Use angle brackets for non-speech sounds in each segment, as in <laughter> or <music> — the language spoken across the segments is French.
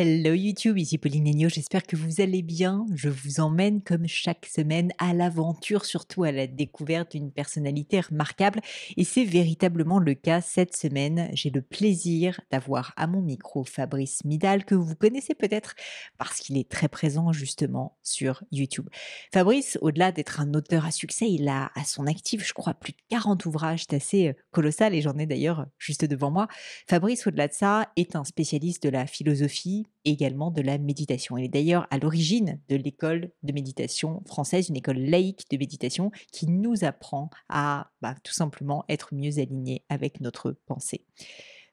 Hello YouTube, ici Pauline j'espère que vous allez bien. Je vous emmène comme chaque semaine à l'aventure, surtout à la découverte d'une personnalité remarquable. Et c'est véritablement le cas cette semaine. J'ai le plaisir d'avoir à mon micro Fabrice Midal, que vous connaissez peut-être parce qu'il est très présent justement sur YouTube. Fabrice, au-delà d'être un auteur à succès, il a à son actif, je crois, plus de 40 ouvrages, c'est assez euh, colossal et j'en ai d'ailleurs juste devant moi. Fabrice, au-delà de ça, est un spécialiste de la philosophie également de la méditation. Elle est d'ailleurs à l'origine de l'école de méditation française, une école laïque de méditation qui nous apprend à bah, tout simplement être mieux alignés avec notre pensée.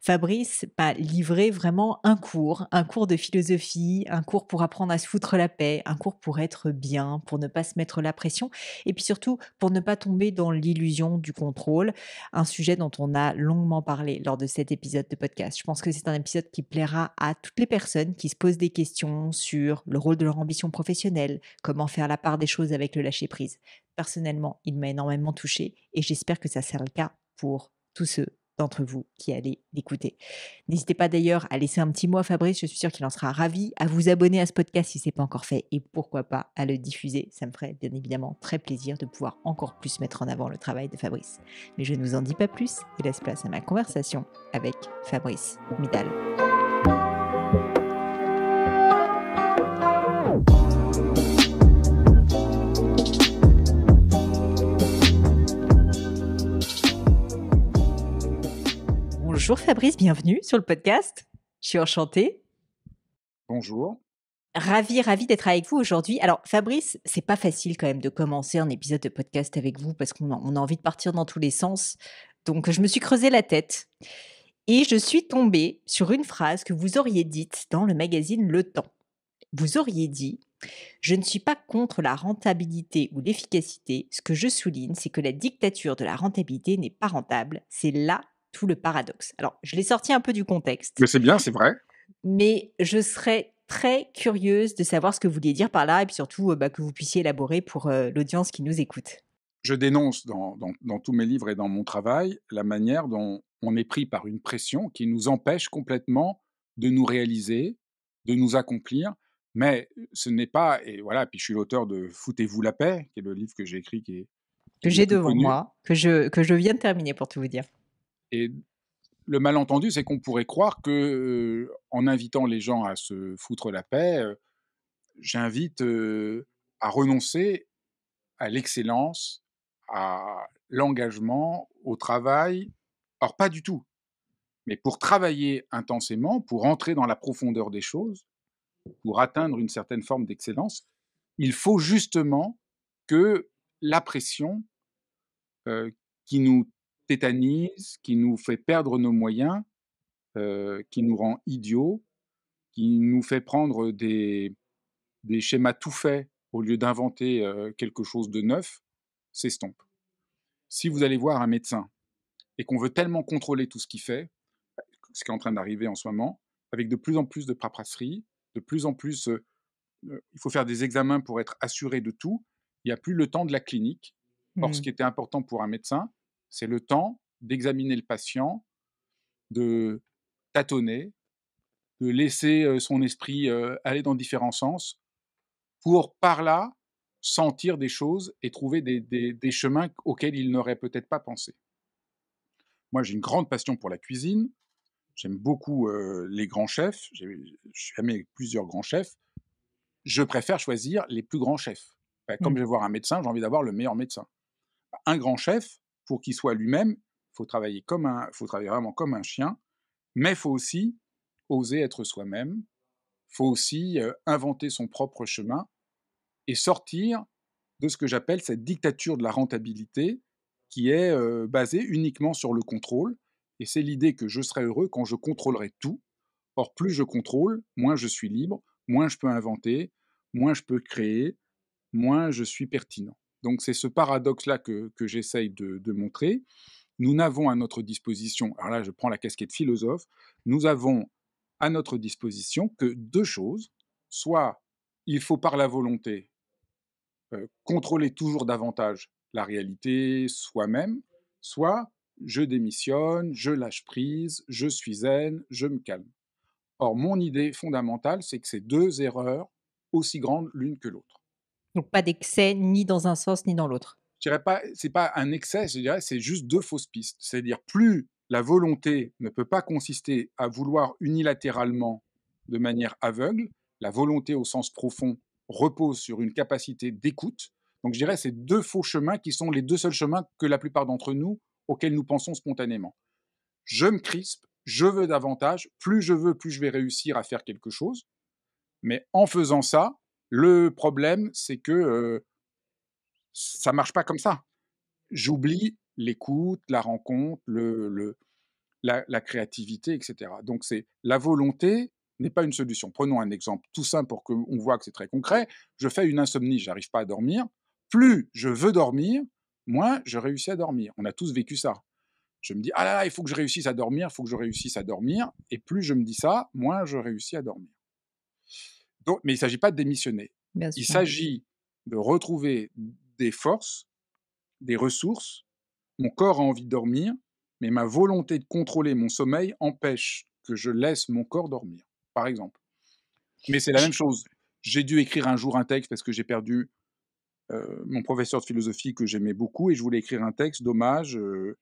Fabrice bah, livré vraiment un cours, un cours de philosophie, un cours pour apprendre à se foutre la paix, un cours pour être bien, pour ne pas se mettre la pression, et puis surtout pour ne pas tomber dans l'illusion du contrôle, un sujet dont on a longuement parlé lors de cet épisode de podcast. Je pense que c'est un épisode qui plaira à toutes les personnes qui se posent des questions sur le rôle de leur ambition professionnelle, comment faire la part des choses avec le lâcher-prise. Personnellement, il m'a énormément touché, et j'espère que ça sera le cas pour tous ceux d'entre vous qui allez l'écouter. N'hésitez pas d'ailleurs à laisser un petit mot à Fabrice, je suis sûre qu'il en sera ravi, à vous abonner à ce podcast si ce n'est pas encore fait et pourquoi pas à le diffuser. Ça me ferait bien évidemment très plaisir de pouvoir encore plus mettre en avant le travail de Fabrice. Mais je ne vous en dis pas plus et laisse place à ma conversation avec Fabrice Midal. Bonjour Fabrice, bienvenue sur le podcast. Je suis enchantée. Bonjour. Ravi, ravi d'être avec vous aujourd'hui. Alors Fabrice, c'est pas facile quand même de commencer un épisode de podcast avec vous parce qu'on a, a, envie de partir dans tous les sens. Donc je me suis creusé la tête et je suis tombée sur une phrase que vous auriez dite dans le magazine Le Temps. Vous auriez dit je ne suis pas contre la rentabilité ou l'efficacité. Ce que je souligne, c'est que la dictature de la rentabilité n'est pas rentable. C'est là tout le paradoxe. Alors, je l'ai sorti un peu du contexte. Mais c'est bien, c'est vrai. Mais je serais très curieuse de savoir ce que vous vouliez dire par là et puis surtout euh, bah, que vous puissiez élaborer pour euh, l'audience qui nous écoute. Je dénonce dans, tous mes livres et dans mon travail la manière dont on est pris par une pression qui nous empêche complètement de nous réaliser, de nous accomplir. Mais ce n'est pas, et voilà, puis je suis l'auteur de Foutez-vous la paix, qui est le livre que j'ai écrit, Que j'ai devant moi, que je, que je viens de terminer pour tout vous dire. Et le malentendu, c'est qu'on pourrait croire que, euh, en invitant les gens à se foutre la paix, euh, j'invite euh, à renoncer à l'excellence, à l'engagement, au travail. Or, pas du tout. Mais pour travailler intensément, pour entrer dans la profondeur des choses, pour atteindre une certaine forme d'excellence, il faut justement que la pression qui nous tétanise, qui nous fait perdre nos moyens, euh, qui nous rend idiots, qui nous fait prendre des, schémas tout faits au lieu d'inventer euh, quelque chose de neuf, s'estompe. Si vous allez voir un médecin et qu'on veut tellement contrôler tout ce qu'il fait, ce qui est en train d'arriver en ce moment, avec de plus en plus de paperasserie, de plus en plus, euh, il faut faire des examens pour être assuré de tout, il n'y a plus le temps de la clinique. Or, ce mmh. qui était important pour un médecin, c'est le temps d'examiner le patient, de tâtonner, de laisser son esprit aller dans différents sens pour par là sentir des choses et trouver des, chemins auxquels il n'aurait peut-être pas pensé. Moi, j'ai une grande passion pour la cuisine. J'aime beaucoup les grands chefs. J'ai suis plusieurs grands chefs. Je préfère choisir les plus grands chefs. Bah, comme mmh. je vais voir un médecin, j'ai envie d'avoir le meilleur médecin. Un grand chef, pour qu'il soit lui-même, faut travailler comme un, faut travailler vraiment comme un chien, mais faut aussi oser être soi-même, faut aussi euh, inventer son propre chemin et sortir de ce que j'appelle cette dictature de la rentabilité qui est euh, basée uniquement sur le contrôle. Et c'est l'idée que je serai heureux quand je contrôlerai tout. Or, plus je contrôle, moins je suis libre, moins je peux inventer, moins je peux créer, moins je suis pertinent. Donc c'est ce paradoxe-là que, j'essaye de, montrer. Nous n'avons à notre disposition, alors là je prends la casquette philosophe, nous avons à notre disposition que deux choses. Soit il faut par la volonté contrôler toujours davantage la réalité soi-même, soit je démissionne, je lâche prise, je suis zen, je me calme. Or, mon idée fondamentale, c'est que ces deux erreurs, aussi grandes l'une que l'autre, donc pas d'excès ni dans un sens ni dans l'autre. Je dirais pas, c'est pas un excès, je dirais, c'est juste deux fausses pistes. C'est-à-dire plus la volonté ne peut pas consister à vouloir unilatéralement, de manière aveugle, la volonté au sens profond repose sur une capacité d'écoute. Donc je dirais, c'est deux faux chemins qui sont les deux seuls chemins que la plupart d'entre nous auxquels nous pensons spontanément. Je me crispe, je veux davantage, plus je veux, plus je vais réussir à faire quelque chose. Mais en faisant ça, le problème, c'est que ça ça marche pas comme ça. J'oublie l'écoute, la rencontre, la, créativité, etc. Donc c'est la volonté n'est pas une solution. Prenons un exemple tout simple pour qu'on voit que c'est très concret. Je fais une insomnie, j'arrive pas à dormir. Plus je veux dormir, moins je réussis à dormir. On a tous vécu ça. Je me dis, ah là il faut que je réussisse à dormir, il faut que je réussisse à dormir. Et plus je me dis ça, moins je réussis à dormir mais il ne s'agit pas de démissionner. il s'agit de retrouver des forces, des ressources. Mon corps a envie de dormir, mais ma volonté de contrôler mon sommeil empêche que je laisse mon corps dormir, par exemple. Mais c'est la même chose. J'ai dû écrire un jour un texte parce que j'ai perdu euh, mon professeur de philosophie que j'aimais beaucoup et je voulais écrire un texte d'hommage euh,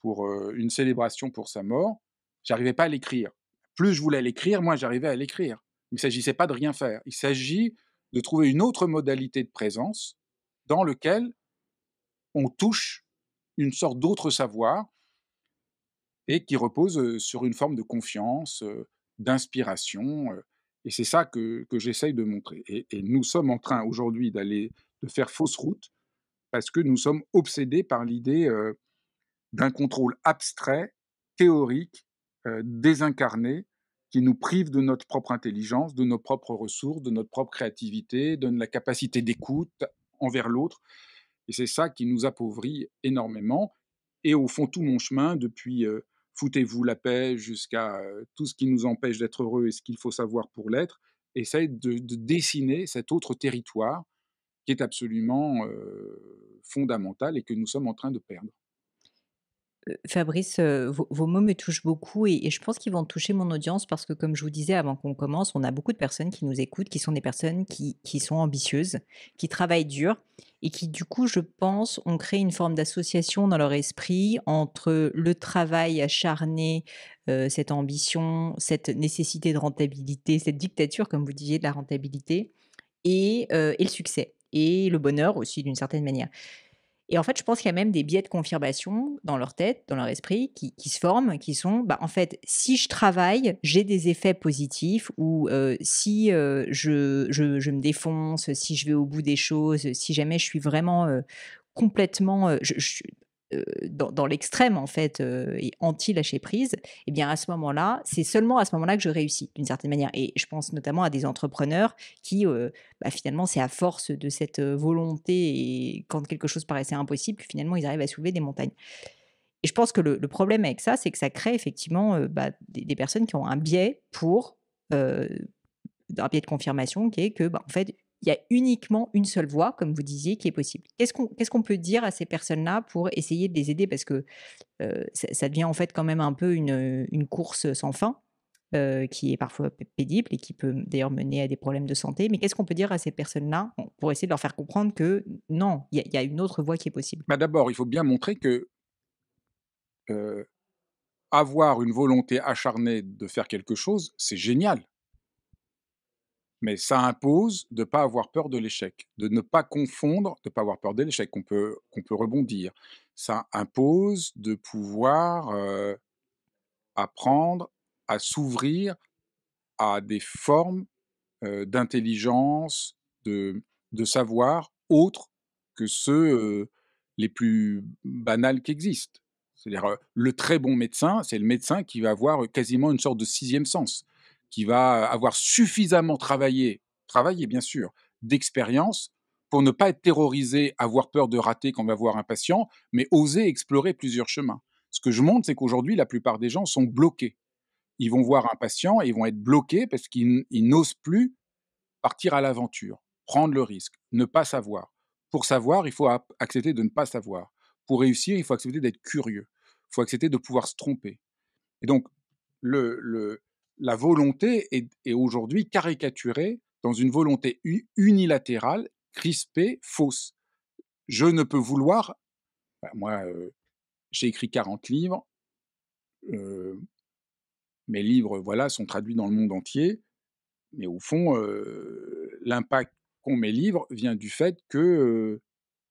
pour euh, une célébration pour sa mort. J'arrivais pas à l'écrire. Plus je voulais l'écrire, moins j'arrivais à l'écrire. Il ne s'agissait pas de rien faire. Il s'agit de trouver une autre modalité de présence dans laquelle on touche une sorte d'autre savoir et qui repose sur une forme de confiance, d'inspiration. Et c'est ça que, j'essaye de montrer. Et, nous sommes en train aujourd'hui d'aller de faire fausse route parce que nous sommes obsédés par l'idée d'un contrôle abstrait, théorique, désincarné, qui nous prive de notre propre intelligence, de nos propres ressources, de notre propre créativité, donne la capacité d'écoute envers l'autre. Et c'est ça qui nous appauvrit énormément. Et au fond, tout mon chemin, depuis euh, foutez-vous la paix jusqu'à euh, tout ce qui nous empêche d'être heureux et ce qu'il faut savoir pour l'être, essaie de, dessiner cet autre territoire qui est absolument euh, fondamental et que nous sommes en train de perdre. Euh, Fabrice, euh, vos, mots me touchent beaucoup et, je pense qu'ils vont toucher mon audience parce que, comme je vous disais avant qu'on commence, on a beaucoup de personnes qui nous écoutent, qui sont des personnes qui, sont ambitieuses, qui travaillent dur et qui, du coup, je pense, ont créé une forme d'association dans leur esprit entre le travail acharné, euh, cette ambition, cette nécessité de rentabilité, cette dictature, comme vous disiez, de la rentabilité et, et le succès et le bonheur aussi d'une certaine manière. Et en fait, je pense qu'il y a même des biais de confirmation dans leur tête, dans leur esprit, qui, se forment, qui sont, bah, en fait, si je travaille, j'ai des effets positifs, ou si je, me défonce, si je vais au bout des choses, si jamais je suis vraiment complètement dans, l'extrême en fait et anti lâcher prise, et eh bien à ce moment-là, c'est seulement à ce moment-là que je réussis d'une certaine manière. Et je pense notamment à des entrepreneurs qui, bah, finalement, c'est à force de cette volonté et quand quelque chose paraissait impossible que finalement ils arrivent à soulever des montagnes. Et je pense que le, problème avec ça, c'est que ça crée effectivement bah, des, personnes qui ont un biais pour un biais de confirmation qui est que bah, en fait il y a uniquement une seule voie, comme vous disiez, qui est possible. Qu'est-ce qu'on peut dire à ces personnes-là pour essayer de les aider Parce que euh, ça, devient en fait quand même un peu une, course sans fin. Euh, qui est parfois pédible et qui peut d'ailleurs mener à des problèmes de santé. Mais qu'est-ce qu'on peut dire à ces personnes-là pour essayer de leur faire comprendre que non, il y, a une autre voie qui est possible bah, D'abord, il faut bien montrer que euh, avoir une volonté acharnée de faire quelque chose, c'est génial. Mais ça impose de ne pas avoir peur de l'échec, de ne pas confondre, de ne pas avoir peur de l'échec, qu'on peut, rebondir. Ça impose de pouvoir apprendre à s'ouvrir à des formes d'intelligence, de, de savoir autres que ceux les plus banals qui existent. C'est-à-dire, le très bon médecin, c'est le médecin qui va avoir quasiment une sorte de sixième sens qui va avoir suffisamment travaillé, travaillé bien sûr, d'expérience pour ne pas être terrorisé, avoir peur de rater quand on va voir un patient, mais oser explorer plusieurs chemins. Ce que je montre, c'est qu'aujourd'hui, la plupart des gens sont bloqués. Ils vont voir un patient et ils vont être bloqués parce qu'ils n'osent plus partir à l'aventure, prendre le risque, ne pas savoir. Pour savoir, il faut accepter de ne pas savoir. Pour réussir, il faut accepter d'être curieux. Il faut accepter de pouvoir se tromper. Et donc, le, le, la volonté est, aujourd'hui caricaturée dans une volonté unilatérale, crispée, fausse. Je ne peux vouloir, bah, moi j'ai écrit 40 livres, mes livres voilà sont traduits dans le monde entier, mais au fond l'impact qu'ont mes livres vient du fait que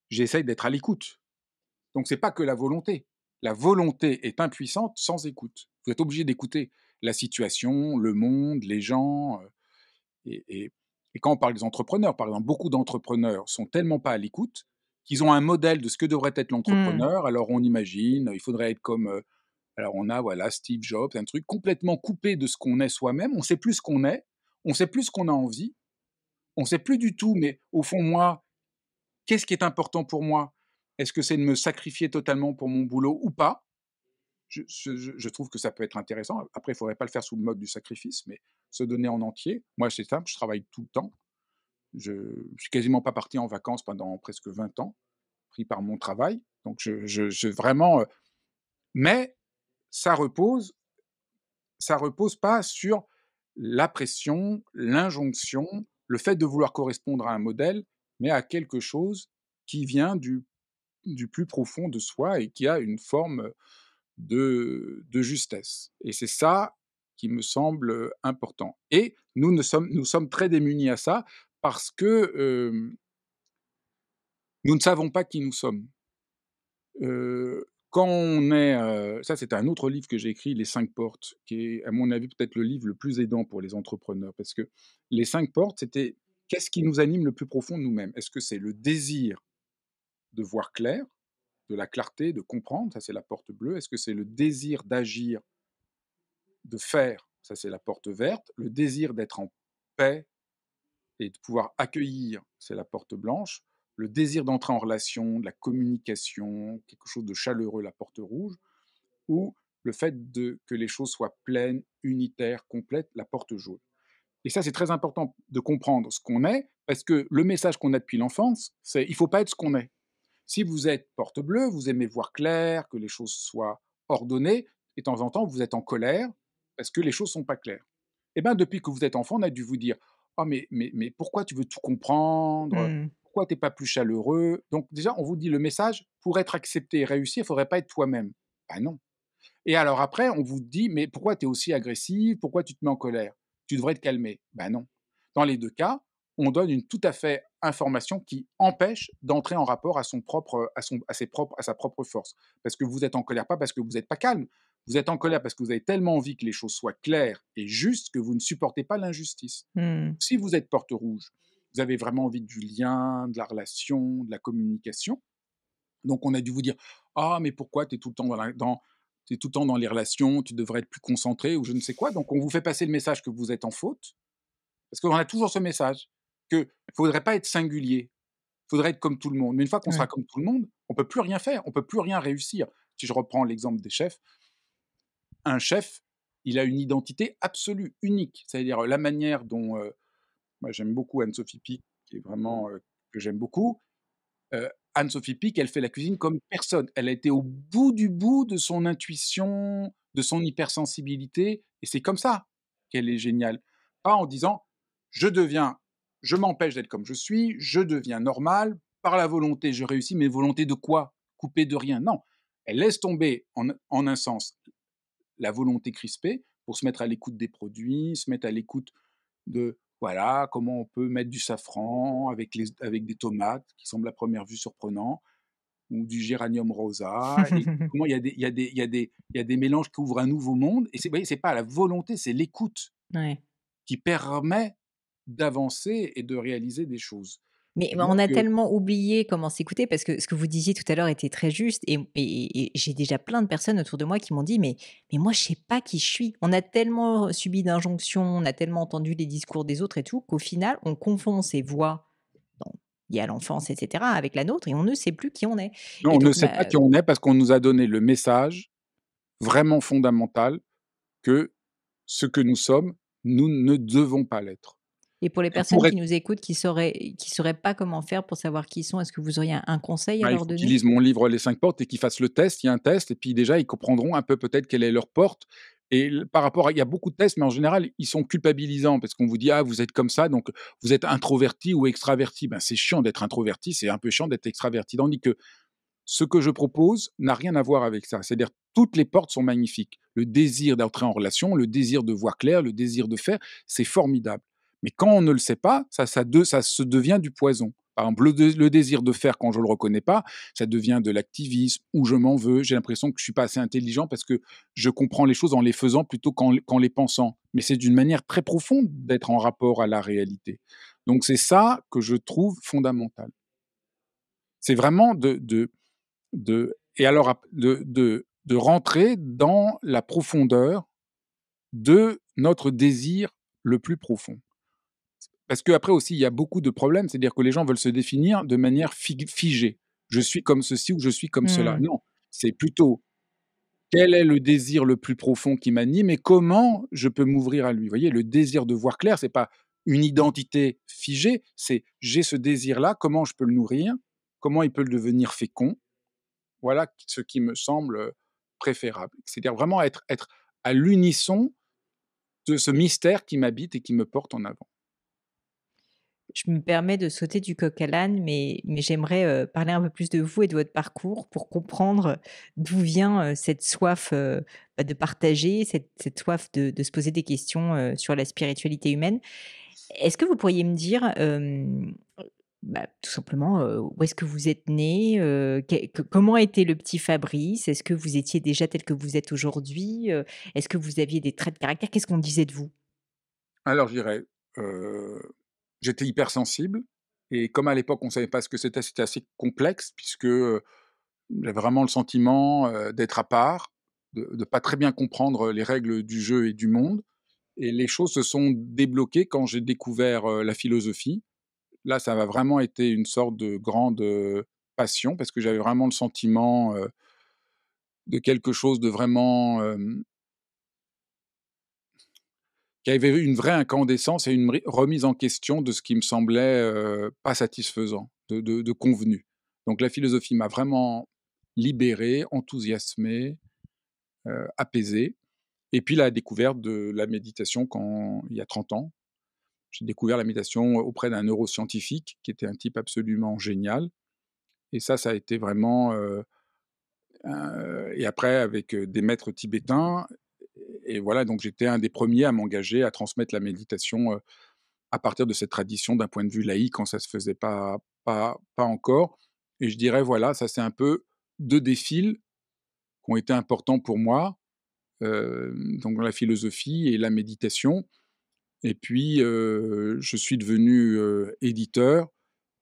j'essaye d'être à l'écoute. Donc ce n'est pas que la volonté. La volonté est impuissante sans écoute. Vous êtes obligé d'écouter la situation, le monde, les gens. Et, quand on parle des entrepreneurs, par exemple, beaucoup d'entrepreneurs sont tellement pas à l'écoute qu'ils ont un modèle de ce que devrait être mmh. l'entrepreneur. Alors on imagine, il faudrait être comme... alors on a, voilà, Steve Jobs, un truc complètement coupé de ce qu'on est soi-même. On sait plus ce qu'on est, on sait plus ce qu'on a envie, on sait plus du tout, mais au fond, moi, qu'est-ce qui est important pour moi Est-ce que c'est de me sacrifier totalement pour mon boulot ou pas je, trouve que ça peut être intéressant. Après, il faudrait pas le faire sous le mode du sacrifice, mais se donner en entier. Moi, c'est simple, je travaille tout le temps. Je, ne suis quasiment pas parti en vacances pendant presque 20 ans, pris par mon travail. Donc, je, vraiment. Euh, mais ça repose, ça repose pas sur la pression, l'injonction, le fait de vouloir correspondre à un modèle, mais à quelque chose qui vient du, du plus profond de soi et qui a une forme euh, de, justesse. Et c'est ça qui me semble important. Et nous, ne sommes, nous sommes très démunis à ça parce que nous ne savons pas qui nous sommes. quand on est, ça c'est un autre livre que j'ai écrit, Les cinq portes, qui est à mon avis peut-être le livre le plus aidant pour les entrepreneurs, parce que les cinq portes, c'était qu'est-ce qui nous anime le plus profond de nous-mêmes Est-ce que c'est le désir de voir clair de la clarté, de comprendre, ça c'est la porte bleue. Est-ce que c'est le désir d'agir, de faire, ça c'est la porte verte. Le désir d'être en paix et de pouvoir accueillir, c'est la porte blanche. Le désir d'entrer en relation, de la communication, quelque chose de chaleureux, la porte rouge. Ou le fait de, que les choses soient pleines, unitaires, complètes, la porte jaune. Et ça, c'est très important de comprendre ce qu'on est, parce que le message qu'on a depuis l'enfance, c'est il faut pas être ce qu'on est. Si vous êtes porte bleue, vous aimez voir clair, que les choses soient ordonnées, et de temps en temps, vous êtes en colère parce que les choses sont pas claires. Eh bien, depuis que vous êtes enfant, on a dû vous dire « Ah, mais, mais, mais pourquoi tu veux tout comprendre Pourquoi mmh. Pourquoi t'es pas plus chaleureux ?» Donc déjà, on vous dit le message « Pour être accepté et réussir, il faudrait pas être toi-même. » Ben non. Et alors après, on vous dit « Mais pourquoi tu es aussi agressif Pourquoi tu te mets en colère Tu devrais te calmer. » Ben non. Dans les deux cas, on donne une tout à fait information qui empêche d'entrer en rapport à, son propre, à, son, à, ses propres, à sa propre force. Parce que vous êtes en colère, pas parce que vous n'êtes pas calme. Vous êtes en colère parce que vous avez tellement envie que les choses soient claires et justes que vous ne supportez pas l'injustice. Mmh. Si vous êtes porte rouge, vous avez vraiment envie du lien, de la relation, de la communication. Donc on a dû vous dire ah mais pourquoi tu es tout le temps dans, es tout le temps dans les relations, tu devrais être plus concentré ou je ne sais quoi. Donc on vous fait passer le message que vous êtes en faute parce qu'on a toujours ce message ne faudrait pas être singulier, faudrait être comme tout le monde. Mais une fois qu'on sera comme tout le monde, on peut plus rien faire, on peut plus rien réussir. Si je reprends l'exemple des chefs, un chef, il a une identité absolue, unique. C'est-à-dire euh, la manière dont, euh, moi j'aime beaucoup Anne-Sophie Pic, qui est vraiment euh, que j'aime beaucoup. Anne-Sophie Pic, elle fait la cuisine comme personne. Elle a été au bout du bout de son intuition, de son hypersensibilité, et c'est comme ça qu'elle est géniale. Pas en disant je deviens je m'empêche d'être comme je suis, je deviens normal, par la volonté, je réussis, mais volonté de quoi Couper de rien Non, elle laisse tomber, en, un sens, la volonté crispée pour se mettre à l'écoute des produits, se mettre à l'écoute de, voilà, comment on peut mettre du safran avec, les, avec des tomates, qui semble à première vue surprenant, ou du géranium rosa. <laughs> comment il y, a des, il, y des, mélanges qui ouvrent un nouveau monde. Et c'est, vous c'est pas la volonté, c'est l'écoute qui permet d'avancer et de réaliser des choses. Mais on a tellement oublié comment s'écouter parce que ce que vous disiez tout à l'heure était très juste et, j'ai déjà plein de personnes autour de moi qui m'ont dit mais, mais moi je sais pas qui je suis. On a tellement subi d'injonctions, on a tellement entendu les discours des autres et tout qu'au final on confond ses voix il y a l'enfance, etc., avec la nôtre, et on ne sait plus qui on est. on ne sait pas bah, qui on est parce qu'on nous a donné le message vraiment fondamental que ce que nous sommes, nous ne devons pas l'être. Et pour les personnes qui nous écoutent, qui ne sauraient, qui pas comment faire pour savoir qui ils sont, est-ce que vous auriez un conseil à bah, leur donner Ils utilisent mon livre Les cinq portes et qu'ils fassent le test. Il y a un test et puis déjà, ils comprendront un peu peut-être quelle est leur porte. Et par rapport à, il y a beaucoup de tests, mais en général, ils sont culpabilisants parce qu'on vous dit, ah, vous êtes comme ça, donc vous êtes introverti ou extraverti. Ben, c'est chiant d'être introverti, c'est un peu chiant d'être extraverti. Tandis que ce que je propose n'a rien à voir avec ça. C'est-à-dire, toutes les portes sont magnifiques. Le désir d'entrer en relation, le désir de voir clair, le désir de faire, c'est formidable. Mais quand on ne le sait pas, ça, ça, ça se devient du poison. Par exemple, le, désir de faire quand je ne le reconnais pas, ça devient de l'activisme ou je m'en veux. J'ai l'impression que je suis pas assez intelligent parce que je comprends les choses en les faisant plutôt qu'en les pensant. Mais c'est d'une manière très profonde d'être en rapport à la réalité. Donc c'est ça que je trouve fondamental. C'est vraiment de, et alors de rentrer dans la profondeur de notre désir le plus profond. Parce qu'après aussi, il y a beaucoup de problèmes, c'est-à-dire que les gens veulent se définir de manière figée. Je suis comme ceci ou je suis comme cela. Mmh. Non, c'est plutôt quel est le désir le plus profond qui m'anime et comment je peux m'ouvrir à lui. Vous voyez, le désir de voir clair, c'est pas une identité figée, c'est j'ai ce désir-là, comment je peux le nourrir, comment il peut le devenir fécond. Voilà ce qui me semble préférable. C'est-à-dire vraiment être, être à l'unisson de ce mystère qui m'habite et qui me porte en avant je me permets de sauter du coq à l'âne, mais, mais j'aimerais euh, parler un peu plus de vous et de votre parcours pour comprendre d'où vient euh, cette soif euh, bah, de partager, cette, cette soif de, de, se poser des questions sur la spiritualité humaine. Est-ce que vous pourriez me dire, bah, tout simplement, où est-ce que vous êtes né Comment était le petit Fabrice Est-ce que vous étiez déjà tel que vous êtes aujourd'hui Est-ce que vous aviez des traits de caractère Qu'est-ce qu'on disait de vous Alors, je dirais, j'étais hypersensible. Et comme à l'époque, on ne savait pas ce que c'était, c'était assez complexe, puisque j'avais vraiment le sentiment d'être à part, de ne pas très bien comprendre les règles du jeu et du monde. Et les choses se sont débloquées quand j'ai découvert la philosophie. Là, ça m'a vraiment été une sorte de grande passion, parce que j'avais vraiment le sentiment de quelque chose de vraiment qu'il y avait une vraie incandescence et une remise en question de ce qui me semblait pas satisfaisant, de, de, convenu. Donc la philosophie m'a vraiment libéré, enthousiasmé, apaisé. Et puis la découverte de la méditation quand, il y a 30 ans. J'ai découvert la méditation auprès d'un neuroscientifique qui était un type absolument génial. Et ça, ça a été vraiment... et après, avec des maîtres tibétains et, voilà, donc j'étais un des premiers à m'engager à transmettre la méditation à partir de cette tradition d'un point de vue laïque quand ça se faisait pas, pas, encore. Et je dirais, voilà, ça c'est un peu deux défis qui ont été importants pour moi, donc la philosophie et la méditation. Et puis, je suis devenu éditeur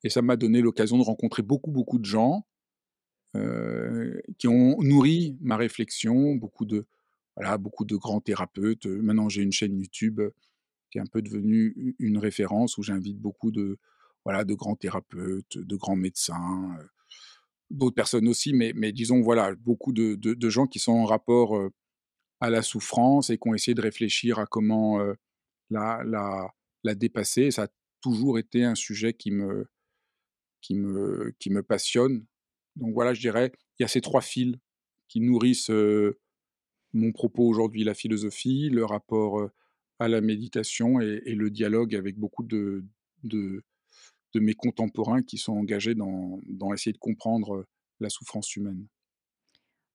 et ça m'a donné l'occasion de rencontrer beaucoup, beaucoup de gens qui ont nourri ma réflexion, beaucoup de, voilà, beaucoup de grands thérapeutes. Maintenant, j'ai une chaîne YouTube qui est un peu devenue une référence où j'invite beaucoup de, voilà, de grands thérapeutes, de grands médecins, d'autres personnes aussi, mais, mais disons, voilà, beaucoup de, de, gens qui sont en rapport à la souffrance et qui ont essayé de réfléchir à comment la, la, la, dépasser. ça a toujours été un sujet qui me, qui me, qui me passionne. Donc voilà, je dirais, il y a ces trois fils qui nourrissent mon propos aujourd'hui, la philosophie, le rapport à la méditation et, le dialogue avec beaucoup de, mes contemporains qui sont engagés dans essayer de comprendre la souffrance humaine.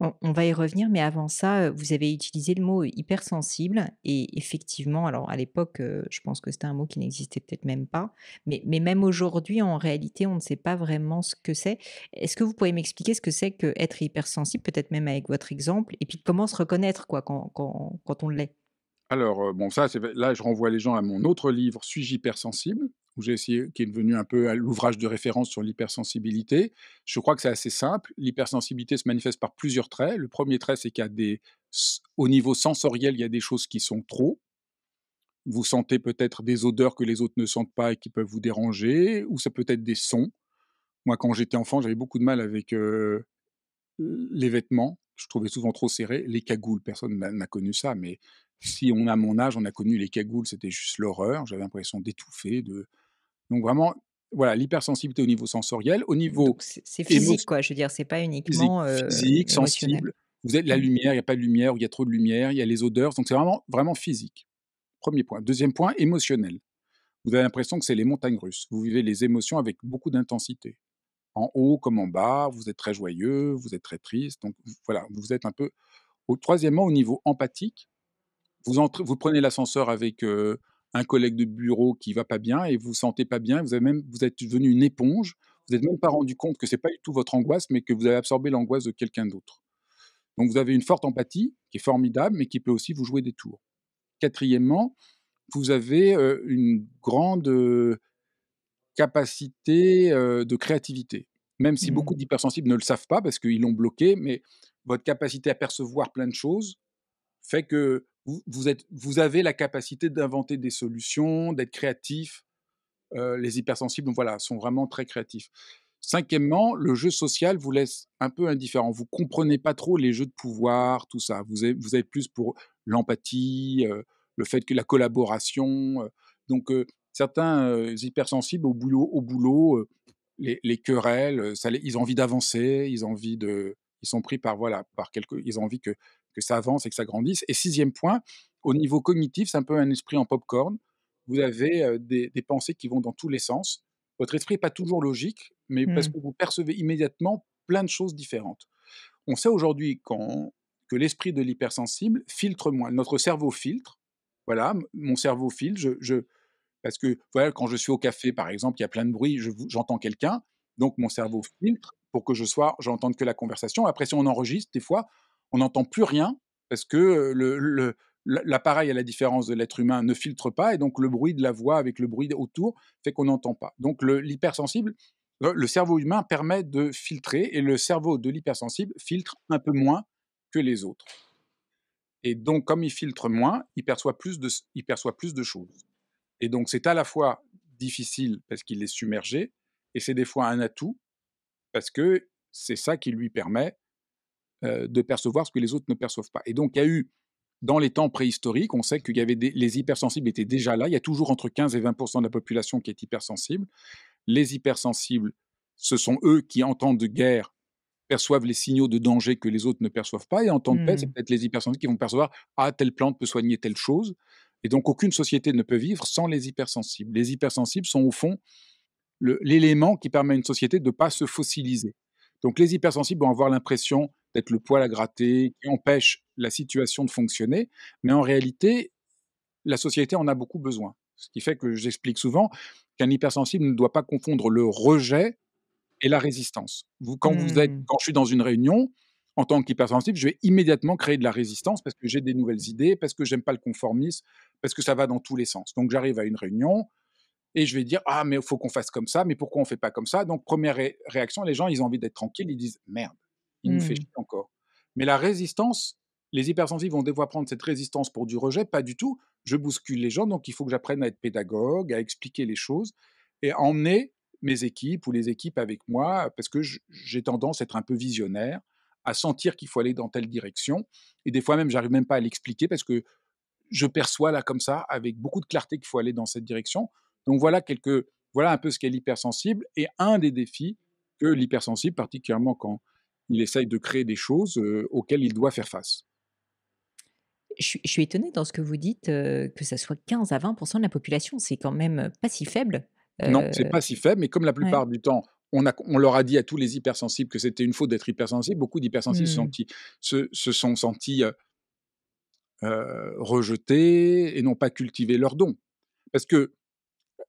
On, va y revenir, mais avant ça, euh, vous avez utilisé le mot hypersensible. Et effectivement, alors à l'époque, euh, je pense que c'était un mot qui n'existait peut-être même pas. Mais, même aujourd'hui, en réalité, on ne sait pas vraiment ce que c'est. Est-ce que vous pouvez m'expliquer ce que c'est qu'être hypersensible, peut-être même avec votre exemple, et puis comment se reconnaître quoi, quand, quand on l'est alors, euh, bon, ça, là, je renvoie les gens à mon autre livre, Suis-je hypersensible qui est devenu un peu l'ouvrage de référence sur l'hypersensibilité. Je crois que c'est assez simple. L'hypersensibilité se manifeste par plusieurs traits. Le premier trait, c'est qu'il des, au niveau sensoriel, il y a des choses qui sont trop. Vous sentez peut-être des odeurs que les autres ne sentent pas et qui peuvent vous déranger, ou ça peut être des sons. Moi, quand j'étais enfant, j'avais beaucoup de mal avec les vêtements. Je trouvais souvent trop serrés. Les cagoules, personne n'a connu ça, mais si on a mon âge, on a connu les cagoules, c'était juste l'horreur. J'avais l'impression d'étouffer, de, donc vraiment, voilà, l'hypersensibilité au niveau sensoriel, au niveau c'est physique quoi. Je veux dire, c'est pas uniquement euh, physique, physique sensible. Vous êtes la mmh. lumière, il n'y a pas de lumière, il y a trop de lumière, il y a les odeurs. Donc c'est vraiment vraiment physique. Premier point. Deuxième point, émotionnel. Vous avez l'impression que c'est les montagnes russes. Vous vivez les émotions avec beaucoup d'intensité. En haut comme en bas, vous êtes très joyeux, vous êtes très triste. Donc voilà, vous êtes un peu. Troisièmement, au niveau empathique, vous, vous prenez l'ascenseur avec euh, un collègue de bureau qui va pas bien et vous vous sentez pas bien, vous, avez même, vous êtes devenu une éponge, vous n'êtes même pas rendu compte que c'est pas du tout votre angoisse, mais que vous avez absorbé l'angoisse de quelqu'un d'autre. Donc vous avez une forte empathie qui est formidable, mais qui peut aussi vous jouer des tours. Quatrièmement, vous avez euh, une grande euh, capacité euh, de créativité, même si beaucoup mmh. d'hypersensibles ne le savent pas parce qu'ils l'ont bloqué, mais votre capacité à percevoir plein de choses fait que vous, avez la capacité d'inventer des solutions, d'être créatif. Euh, les hypersensibles, voilà, sont vraiment très créatifs. Cinquièmement, le jeu social vous laisse un peu indifférent. Vous comprenez pas trop les jeux de pouvoir, tout ça. Vous êtes, plus pour l'empathie, euh, le fait que la collaboration. Euh. donc certains hypersensibles au boulot, au boulot, les, querelles, ça, ils ont envie d'avancer, ils ont envie de, ils sont pris par voilà, par quelque, ils ont envie que que ça avance et que ça grandisse. Et sixième point, au niveau cognitif, c'est un peu un esprit en pop-corn. Vous avez des, pensées qui vont dans tous les sens. Votre esprit n'est pas toujours logique, mais parce mmh. que vous percevez immédiatement plein de choses différentes. On sait aujourd'hui que l'esprit de l'hypersensible filtre moins. Notre cerveau filtre. Voilà, mon cerveau filtre. Je, je, parce que voilà, quand je suis au café, par exemple, il y a plein de bruit, je, j'entends quelqu'un. Donc mon cerveau filtre pour que je sois, j'entende que la conversation. Après, si on enregistre, des fois, on n'entend plus rien parce que l'appareil, à la différence de l'être humain, ne filtre pas, et donc le bruit de la voix avec le bruit autour fait qu'on n'entend pas. Donc l'hypersensible, le, cerveau humain permet de filtrer, et le cerveau de l'hypersensible filtre un peu moins que les autres. Et donc, comme il filtre moins, il perçoit plus de, il perçoit plus de choses. Et donc, c'est à la fois difficile parce qu'il est submergé, et c'est des fois un atout, parce que c'est ça qui lui permet euh, de percevoir ce que les autres ne perçoivent pas. Et donc, il y a eu, dans les temps préhistoriques, on sait que y avait les hypersensibles étaient déjà là. Il y a toujours entre 15 et 20 de la population qui est hypersensible. Les hypersensibles, ce sont eux qui, en temps de guerre, perçoivent les signaux de danger que les autres ne perçoivent pas. Et en temps de paix, c'est mmh. peut-être les hypersensibles qui vont percevoir Ah, telle plante peut soigner telle chose. Et donc, aucune société ne peut vivre sans les hypersensibles. Les hypersensibles sont, au fond, l'élément qui permet à une société de ne pas se fossiliser. Donc, les hypersensibles vont avoir l'impression d'être le poil à gratter, qui empêche la situation de fonctionner. Mais en réalité, la société en a beaucoup besoin. Ce qui fait que j'explique souvent qu'un hypersensible ne doit pas confondre le rejet et la résistance. quand, vous êtes, mmh. quand je suis dans une réunion, en tant qu'hypersensible, je vais immédiatement créer de la résistance parce que j'ai des nouvelles idées, parce que j'aime pas le conformisme, parce que ça va dans tous les sens. Donc j'arrive à une réunion et je vais dire ah mais il faut qu'on fasse comme ça, mais pourquoi on ne fait pas comme ça Donc première réaction, les gens ils ont envie d'être tranquilles, ils disent merde, il me fait mmh. chier encore. Mais la résistance, les hypersensibles vont devoir prendre cette résistance pour du rejet, pas du tout. Je bouscule les gens, donc il faut que j'apprenne à être pédagogue, à expliquer les choses et à emmener mes équipes ou les équipes avec moi, parce que j'ai tendance à être un peu visionnaire, à sentir qu'il faut aller dans telle direction. Et des fois même, j'arrive même pas à l'expliquer parce que je perçois là comme ça, avec beaucoup de clarté, qu'il faut aller dans cette direction. Donc voilà quelques, voilà un peu ce qu'est l'hypersensible et un des défis que l'hypersensible, particulièrement quand il essaye de créer des choses auxquelles il doit faire face. Je, suis étonnée dans ce que vous dites que ça soit 15 à 20 de la population. C'est quand même pas si faible. Non, c'est euh, pas si faible, mais comme la plupart du temps, on, a, on, leur a dit à tous les hypersensibles que c'était une faute d'être hypersensible. Beaucoup d'hypersensibles se, sont mmh. sentis euh, rejetés et n'ont pas cultivé leurs dons. Parce que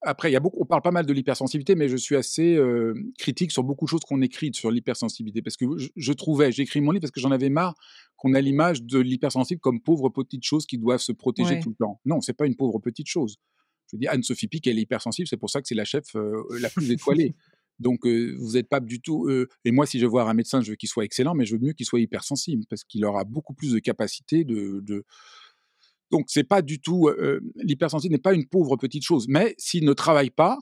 après, il y a beaucoup, on parle pas mal de l'hypersensibilité, mais je suis assez euh, critique sur beaucoup de choses qu'on écrit sur l'hypersensibilité. Parce que je, trouvais, j'écris mon livre parce que j'en avais marre qu'on a l'image de l'hypersensible comme pauvre petite chose qui doit se protéger tout le temps. Non, c'est pas une pauvre petite chose. Je dis, Anne-Sophie Pic, elle est hypersensible, c'est pour ça que c'est la chef euh, la plus étoilée. <laughs> Donc, euh, vous n'êtes pas du tout. et moi, si je vois un médecin, je veux qu'il soit excellent, mais je veux mieux qu'il soit hypersensible, parce qu'il aura beaucoup plus de capacité de, donc c'est pas du tout n'est pas une pauvre petite chose, mais s'il ne travaille pas,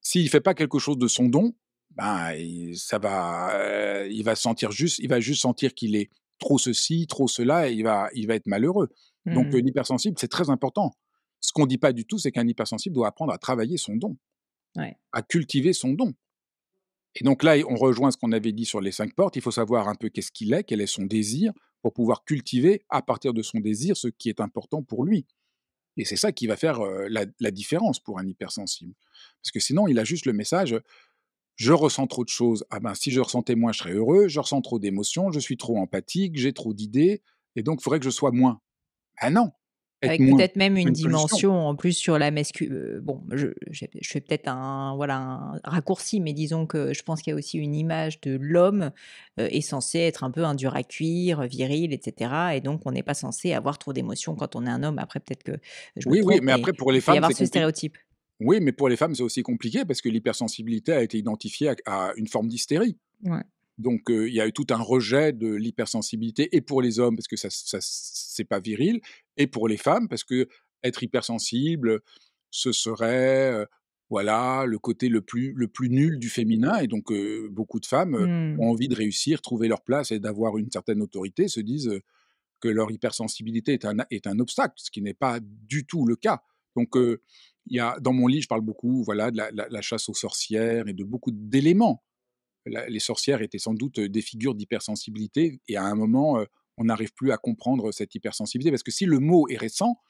s'il fait pas quelque chose de son don, ben il, ça va, il va sentir juste, il va juste sentir qu'il est trop ceci, trop cela, et il va, il va être malheureux. Donc mmh l'hypersensible c'est très important. Ce qu'on dit pas du tout, c'est qu'un hypersensible doit apprendre à travailler son don, à cultiver son don. Et donc là, on rejoint ce qu'on avait dit sur les cinq portes. Il faut savoir un peu qu'est-ce qu'il est, quel est son désir, pour pouvoir cultiver à partir de son désir ce qui est important pour lui. Et c'est ça qui va faire la, différence pour un hypersensible. Parce que sinon, il a juste le message je ressens trop de choses. Ah ben, si je ressentais moins, je serais heureux. Je ressens trop d'émotions, je suis trop empathique, j'ai trop d'idées, et donc il faudrait que je sois moins. Ah non avec peut-être même une, dimension en plus sur la mescu euh, Bon, je, fais peut-être un, voilà, un raccourci, mais disons que je pense qu'il y a aussi une image de l'homme euh, est censé être un peu un dur à cuire, viril, etc. Et donc, on n'est pas censé avoir trop d'émotions quand on est un homme. Après, peut-être que je Oui, oui, mais, après, pour les femmes, ce stéréotype. Oui, mais pour les femmes, c'est aussi compliqué parce que l'hypersensibilité a été identifiée à, une forme d'hystérie. Donc euh, il y a eu tout un rejet de l'hypersensibilité et pour les hommes parce que ça, ça c'est pas viril et pour les femmes, parce que être hypersensible, ce serait voilà le côté le plus le plus nul du féminin et donc beaucoup de femmes mmh. ont envie de réussir, trouver leur place et d'avoir une certaine autorité, se disent que leur hypersensibilité est un est un obstacle, ce qui n'est pas du tout le cas. Donc il y a, dans mon lit, je parle beaucoup voilà de la, la chasse aux sorcières et de beaucoup d'éléments. les sorcières étaient sans doute des figures d'hypersensibilité et à un moment on n'arrive plus à comprendre cette hypersensibilité. Parce que si le mot est récent,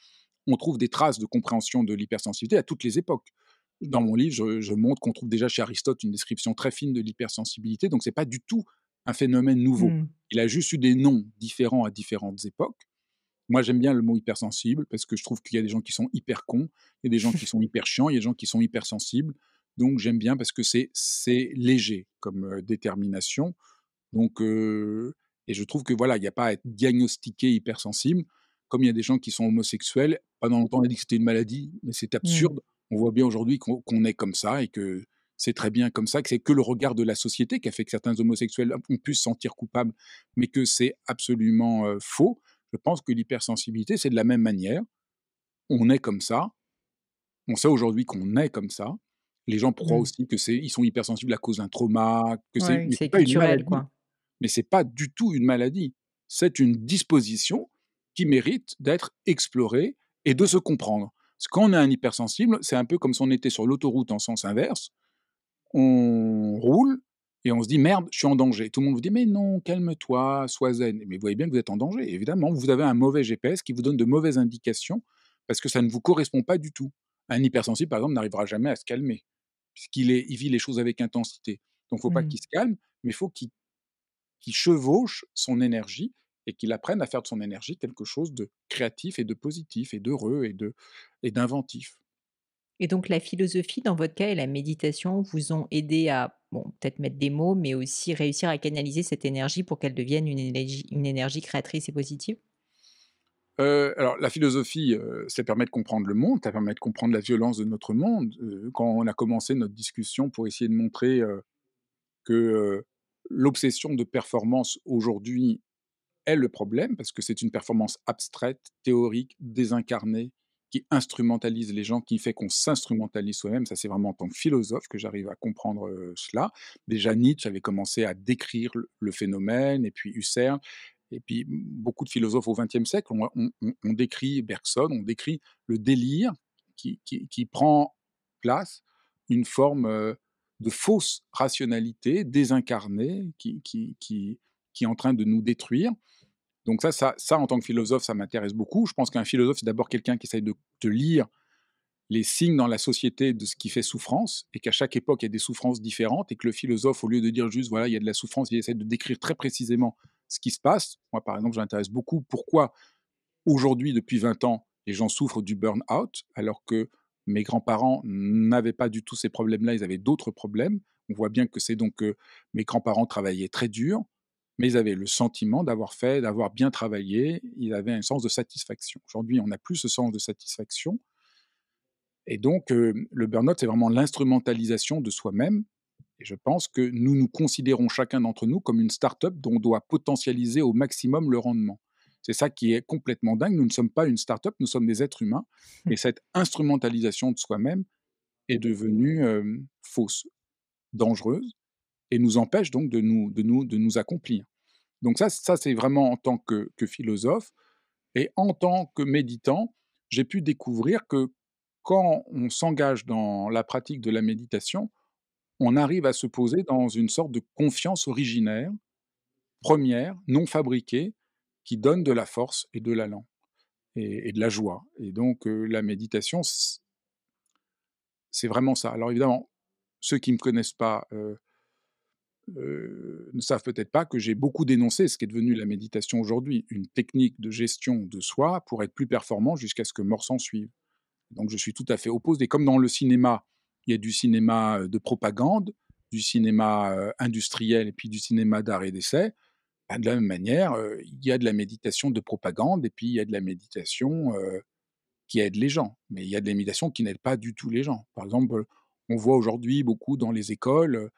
on trouve des traces de compréhension de l'hypersensibilité à toutes les époques. Dans mon livre, je, montre qu'on trouve déjà chez Aristote une description très fine de l'hypersensibilité, donc ce n'est pas du tout un phénomène nouveau. Hmm. Il a juste eu des noms différents à différentes époques. Moi, j'aime bien le mot hypersensible parce que je trouve qu'il y a des gens qui sont hyper cons, il y a des gens qui sont hyper chiants, il y a des gens qui sont hypersensibles. Donc, j'aime bien parce que c'est léger comme euh, détermination. Donc, euh, et je trouve que voilà, il n'y a pas à être diagnostiqué hypersensible. Comme il y a des gens qui sont homosexuels, pendant longtemps on a dit que c'était une maladie, mais c'est mmh. absurde. On voit bien aujourd'hui qu'on est comme ça et que c'est très bien comme ça, que c'est que le regard de la société qui a fait que certains homosexuels ont pu se sentir coupables, mais que c'est absolument faux. Je pense que l'hypersensibilité, c'est de la même manière. On est comme ça. On sait aujourd'hui qu'on est comme ça. Les gens croient mmh. aussi que c'est, ils sont hypersensibles à cause d'un trauma, que c'est, culturel, quoi mais ce n'est pas du tout une maladie. C'est une disposition qui mérite d'être explorée et de se comprendre. Parce qu'on quand on a un hypersensible, c'est un peu comme si on était sur l'autoroute en sens inverse. On roule et on se dit merde, je suis en danger. Tout le monde vous dit mais non, calme-toi, sois zen. Mais vous voyez bien que vous êtes en danger. Évidemment, vous avez un mauvais GPS qui vous donne de mauvaises indications parce que ça ne vous correspond pas du tout. Un hypersensible, par exemple, n'arrivera jamais à se calmer puisqu'il il vit les choses avec intensité. Donc, il ne faut pas mmh. qu'il se calme, mais il faut qu'il qui chevauche son énergie et qu'il apprenne à faire de son énergie quelque chose de créatif et de positif et d'heureux et de et d'inventif. Et donc la philosophie, dans votre cas, et la méditation vous ont aidé à bon, peut-être mettre des mots, mais aussi réussir à canaliser cette énergie pour qu'elle devienne une énergie, une énergie créatrice et positive euh, alors, la philosophie, ça euh, permet de comprendre le monde, ça permet de comprendre la violence de notre monde. Euh, quand on a commencé notre discussion pour essayer de montrer que l'obsession de performance aujourd'hui est le problème parce que c'est une performance abstraite, théorique, désincarnée, qui instrumentalise les gens, qui fait qu'on s'instrumentalise soi-même. Ça, c'est vraiment en tant que philosophe que j'arrive à comprendre cela. Déjà, Nietzsche avait commencé à décrire le phénomène, et puis Husserl, et puis beaucoup de philosophes au XXe siècle, on, décrit Bergson, on décrit le délire qui prend place, une forme de fausse rationalité désincarnée qui, qui, est en train de nous détruire. Donc ça, ça, ça en tant que philosophe, ça m'intéresse beaucoup. Je pense qu'un philosophe, c'est d'abord quelqu'un qui essaye de, te lire les signes dans la société de ce qui fait souffrance, et qu'à chaque époque, il y a des souffrances différentes, et que le philosophe, au lieu de dire juste, voilà, il y a de la souffrance, il essaie de décrire très précisément ce qui se passe. Moi, par exemple, j'intéresse beaucoup pourquoi aujourd'hui, depuis 20 ans, les gens souffrent du burn-out, alors que mes grands-parents n'avaient pas du tout ces problèmes-là, ils avaient d'autres problèmes. On voit bien que c'est donc que mes grands-parents travaillaient très dur, mais ils avaient le sentiment d'avoir fait, d'avoir bien travaillé, ils avaient un sens de satisfaction. Aujourd'hui, on n'a plus ce sens de satisfaction. Et donc, le burn-out, c'est vraiment l'instrumentalisation de soi-même. Et je pense que nous nous considérons chacun d'entre nous comme une start-up dont on doit potentialiser au maximum le rendement. C'est ça qui est complètement dingue. Nous ne sommes pas une start-up, nous sommes des êtres humains. Mmh. Et cette instrumentalisation de soi-même est devenue fausse, dangereuse, et nous empêche donc de nous, de nous, de nous accomplir. Donc ça, ça c'est vraiment en tant que, que, philosophe et en tant que méditant, j'ai pu découvrir que quand on s'engage dans la pratique de la méditation, on arrive à se poser dans une sorte de confiance originaire, première, non fabriquée, qui donne de la force et de l'allant et, de la joie. Et donc la méditation, c'est vraiment ça. Alors évidemment, ceux qui ne me connaissent pas ne savent peut-être pas que j'ai beaucoup dénoncé ce qui est devenu la méditation aujourd'hui, une technique de gestion de soi pour être plus performant jusqu'à ce que mort s'en suive. Donc je suis tout à fait opposé. Et comme dans le cinéma, il y a du cinéma de propagande, du cinéma industriel et puis du cinéma d'art et d'essai, bah, de la même manière, il y a de la méditation de propagande et puis il y a de la méditation, qui aide les gens, mais il y a de la méditation qui n'aide pas du tout les gens. Par exemple, on voit aujourd'hui beaucoup dans les écoles,